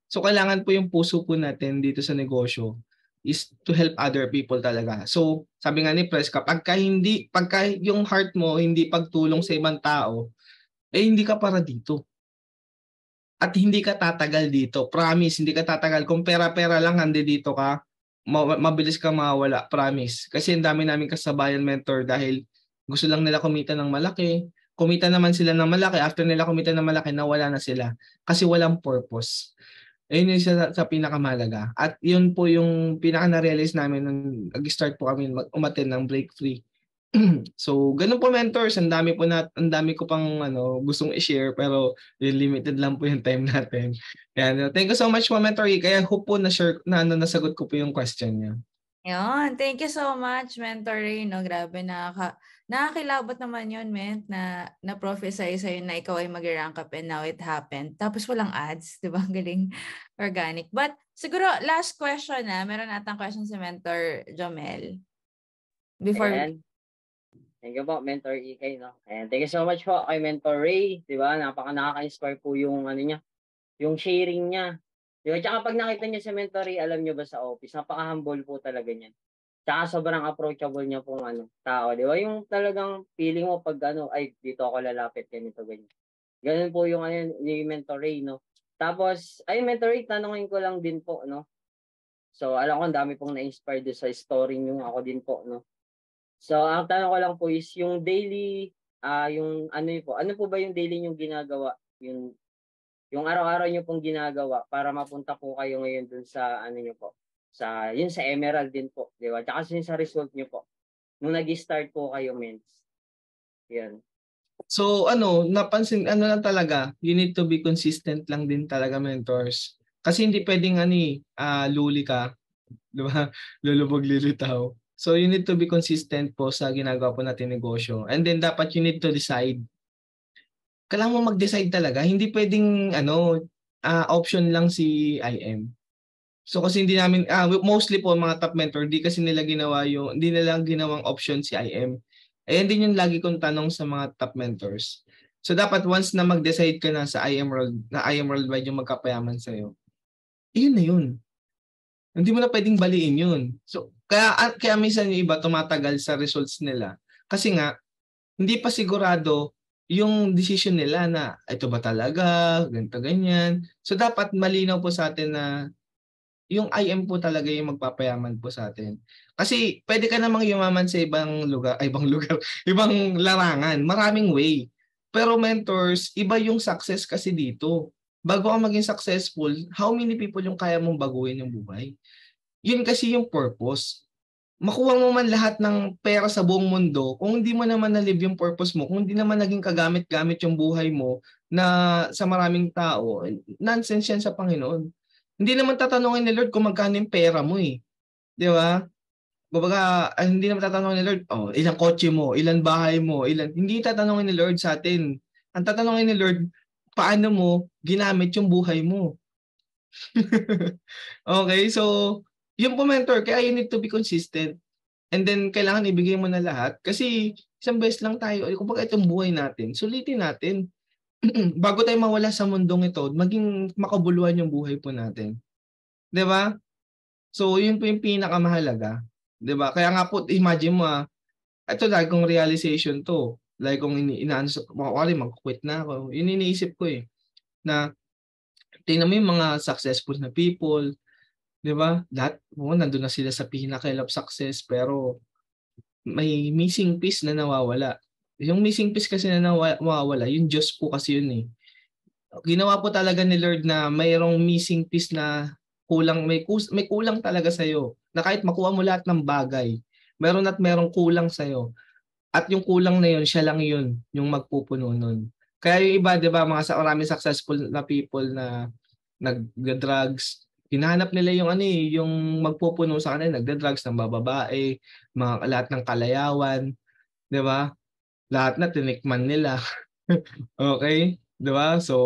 So kailangan po yung puso po natin dito sa negosyo is to help other people talaga. So, sabi nga ni Preska, pagka hindi, pagka yung heart mo hindi pagtulong sa ibang tao, eh hindi ka para dito at hindi ka tatagal dito. Promise, hindi ka tatagal. Kung pera-pera lang, hindi dito ka, mabilis ka mawala. Promise. Kasi ang dami namin kasabayan mentor dahil gusto lang nila kumita ng malaki. Kumita naman sila ng malaki. After nila kumita ng malaki, nawala na sila. Kasi walang purpose. Ayun yung isa sa pinakamalaga. At yun po yung pinaka-realize namin nung nag-start po kami mag- umatin ng break free. [CLEARS THROAT] so, ganun po mentors, ang dami po nat, ang dami ko pang ano, gustong i-share pero limited lang po yung time [LAUGHS] natin. Yan. Ano, thank you so much po mentor. Kaya hope po na share na ano, nasagot ko po yung question niya. Yun. Thank you so much, Mentor Ray. No? Grabe, nakaka, nakakilabot naman yun, Ment, na na-prophesy sa'yo na ikaw ay mag-rank up and now it happened. Tapos walang ads, di ba? Galing [LAUGHS] organic. But siguro, last question na. Ah. Meron natang question si Mentor Jomel. Before Ayan. Thank you po, Mentor EK, no? And thank you so much po kay Mentor Ray, di ba? Napaka nakaka-inspire po yung, ano niya, yung sharing niya. Di ba? Tsaka pag nakita niyo si Mentor Ray, alam niyo ba sa office, napaka-humble po talaga niyan. Tsaka sobrang approachable niya pong ano, tao, di ba? Yung talagang feeling mo pag ano, ay, dito ako lalapit, ganito, ganyan. Ganun po yung ano, ni Mentor Ray, no? Tapos, ay, Mentor Ray, tanongin ko lang din po, no? So, alam ko, ang dami pong na-inspire sa story niyo ako din po, no? So, ang tanong ko lang po is yung daily ah uh, yung ano yun po, ano po ba yung daily niyo ginagawa? Yung yung araw-araw niyo pong ginagawa para mapunta po kayo ngayon dun sa ano niyo po. Sa yun sa Emerald din po, di ba? Kasi yun sa result niyo po. Nung nag-start po kayo, men. Yan. So ano, napansin ano lang talaga, you need to be consistent lang din talaga mentors. Kasi hindi pwedeng ani eh, uh, luli ka, 'di ba? [LAUGHS] Lulubog lilitaw. So you need to be consistent po sa ginagawa po natin negosyo. And then dapat you need to decide. Kailangan mo mag-decide talaga. Hindi pwedeng ano uh, option lang si IM. So kasi hindi namin ah, mostly po mga top mentor di kasi nila ginawa yung hindi nila ginawang option si IM. Ayan din yung lagi kong tanong sa mga top mentors. So dapat once na mag-decide ka na sa IM world, na IM worldwide yung magkapayaman sa iyo. Iyon na yun. Hindi mo na pwedeng baliin yun. So, kaya, kaya minsan yung iba tumatagal sa results nila. Kasi nga, hindi pa sigurado yung decision nila na ito ba talaga, ganito, ganyan. So, dapat malinaw po sa atin na yung IM po talaga yung magpapayaman po sa atin. Kasi pwede ka namang yumaman sa ibang lugar, ay, ibang [LAUGHS] lugar, ibang larangan, maraming way. Pero mentors, iba yung success kasi dito bago ka maging successful, how many people yung kaya mong baguhin yung buhay? Yun kasi yung purpose. Makuha mo man lahat ng pera sa buong mundo, kung hindi mo naman na-live yung purpose mo, kung hindi naman naging kagamit-gamit yung buhay mo na sa maraming tao, nonsense yan sa Panginoon. Hindi naman tatanungin ni Lord kung magkano yung pera mo eh. Di ba? Kumbaga, ah, hindi naman tatanungin ni Lord, oh, ilang kotse mo, ilang bahay mo, ilan hindi tatanungin ni Lord sa atin. Ang tatanungin ni Lord, paano mo ginamit yung buhay mo. [LAUGHS] okay, so yung po mentor, kaya you need to be consistent. And then kailangan ibigay mo na lahat kasi isang beses lang tayo, kung baga itong buhay natin, sulitin natin. [CLEARS THROAT] Bago tayo mawala sa mundong ito, maging makabuluhan yung buhay po natin. 'Di ba? So, yun po yung pinakamahalaga. 'Di ba? Kaya nga po, imagine mo ah, ito lagi realization to like kung ini inaanso makawali mag-quit na ako yun iniisip ko eh na tingnan mo yung mga successful na people 'di ba lahat oh, nandoon na sila sa pinnacle of success pero may missing piece na nawawala yung missing piece kasi na nawawala yung Diyos po kasi yun eh ginawa po talaga ni Lord na mayroong missing piece na kulang may may kulang talaga sa iyo na kahit makuha mo lahat ng bagay meron at merong kulang sa iyo at yung kulang na yun, siya lang yun, yung magpupuno nun. Kaya yung iba, di ba, mga sa maraming successful na people na nag-drugs, hinahanap nila yung ano eh, yung magpupuno sa kanila, nagda-drugs ng bababae, mga lahat ng kalayawan, 'di ba? Lahat na tinikman nila. [LAUGHS] okay? 'Di ba? So,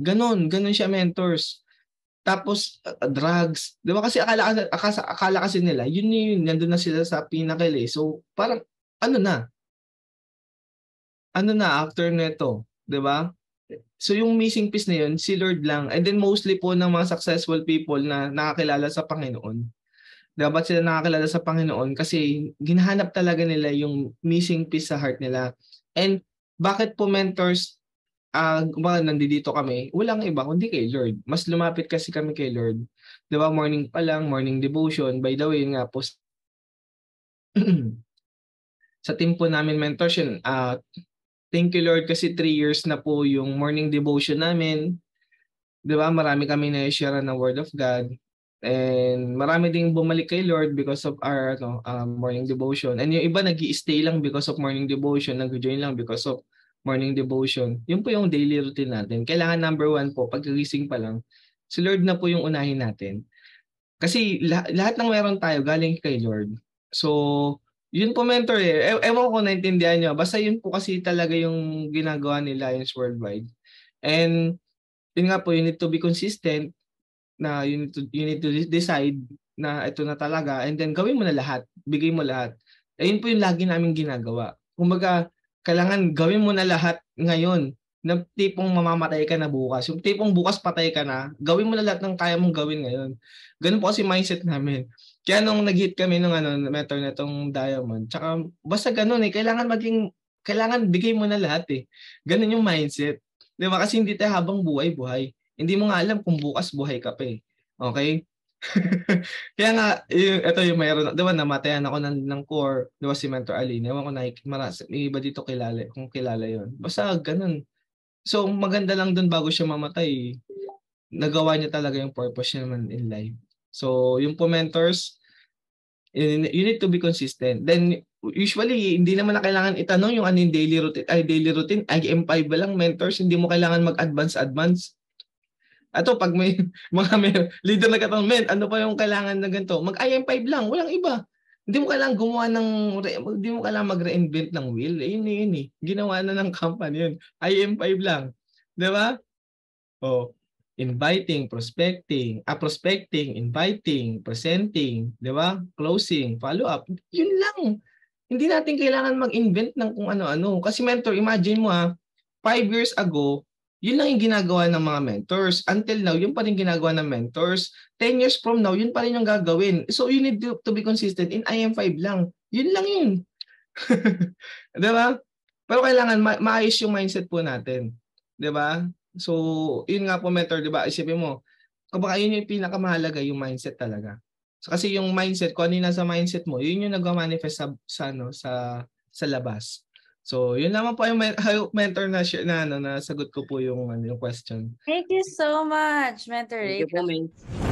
ganun, ganun siya mentors. Tapos uh, drugs, 'di ba? Kasi akala, akala akala kasi nila, yun yun, nandun na sila sa pinakil eh. So, parang ano na? Ano na after nito, 'di ba? So yung missing piece na yun, si Lord lang. And then mostly po ng mga successful people na nakakilala sa Panginoon. Dapat sila nakakilala sa Panginoon kasi ginahanap talaga nila yung missing piece sa heart nila. And bakit po mentors uh, ah, well, nandito kami, walang iba kundi kay Lord. Mas lumapit kasi kami kay Lord. Di ba, morning pa lang, morning devotion. By the way, nga po, [CLEARS THROAT] sa team po namin mentorship. Uh, ah, thank you Lord kasi three years na po yung morning devotion namin. Di ba? Marami kami na-share na Word of God. And marami ding bumalik kay Lord because of our ano, uh, morning devotion. And yung iba nag stay lang because of morning devotion, nag-join lang because of morning devotion. Yun po yung daily routine natin. Kailangan number one po, pagkagising pa lang, si Lord na po yung unahin natin. Kasi lah- lahat ng meron tayo galing kay Lord. So, yun po mentor eh. E- ewan ko naintindihan nyo. Basta yun po kasi talaga yung ginagawa ni Lions Worldwide. And yun nga po, you need to be consistent na you need to, you need to decide na ito na talaga and then gawin mo na lahat. Bigay mo lahat. Ayun po yung lagi namin ginagawa. Kumbaga, kailangan gawin mo na lahat ngayon na tipong mamamatay ka na bukas. Yung tipong bukas patay ka na, gawin mo na lahat ng kaya mong gawin ngayon. Ganun po kasi mindset namin. Kaya nung nag-hit kami nung ano, mentor na tong Diamond, tsaka basta ganun eh, kailangan maging, kailangan bigay mo na lahat eh. Ganun yung mindset. Di ba? Kasi hindi tayo habang buhay, buhay. Hindi mo nga alam kung bukas buhay ka pa eh. Okay? [LAUGHS] Kaya nga, yung, ito yung mayroon, di ba, namatayan ako ng, ng core, di ba, si Mentor Aline, ewan ko na, maras, iba dito kilala, kung kilala yon Basta, ganun. So, maganda lang dun bago siya mamatay, nagawa niya talaga yung purpose niya naman in life. So, yung po mentors, you need to be consistent. Then, usually, hindi naman na kailangan itanong yung anong daily routine. Ay, daily routine, ay M5 ba lang mentors, hindi mo kailangan mag-advance-advance. Ato, pag may [LAUGHS] mga may, leader na katang, men, ano pa yung kailangan na ganito? Mag-IM5 lang, walang iba. Hindi mo kailangan gumawa ng, hindi mo kailangan mag-reinvent ng wheel. Eh, yun, yun, yun, eh. Ginawa na ng company yun. IM5 lang. Di ba? Oh inviting, prospecting, ah, prospecting, inviting, presenting, di ba? Closing, follow-up. Yun lang. Hindi natin kailangan mag-invent ng kung ano-ano. Kasi mentor, imagine mo ha, ah, five years ago, yun lang yung ginagawa ng mga mentors. Until now, yun pa rin ginagawa ng mentors. 10 years from now, yun pa rin yung gagawin. So you need to, to be consistent in IM5 lang. Yun lang yun. [LAUGHS] di ba? Pero kailangan ma- maayos yung mindset po natin. Di ba? So, yun nga po mentor, 'di ba? Isipin mo, kumbaga yun yung pinakamahalaga yung mindset talaga. So, kasi yung mindset, kung ano yung nasa mindset mo, yun yung nagma-manifest sa sa ano, sa sa labas. So, yun naman po [LAUGHS] yung mentor na na ano, nasagot ko po yung ano, yung question. Thank you so much, Mentor Thank you po,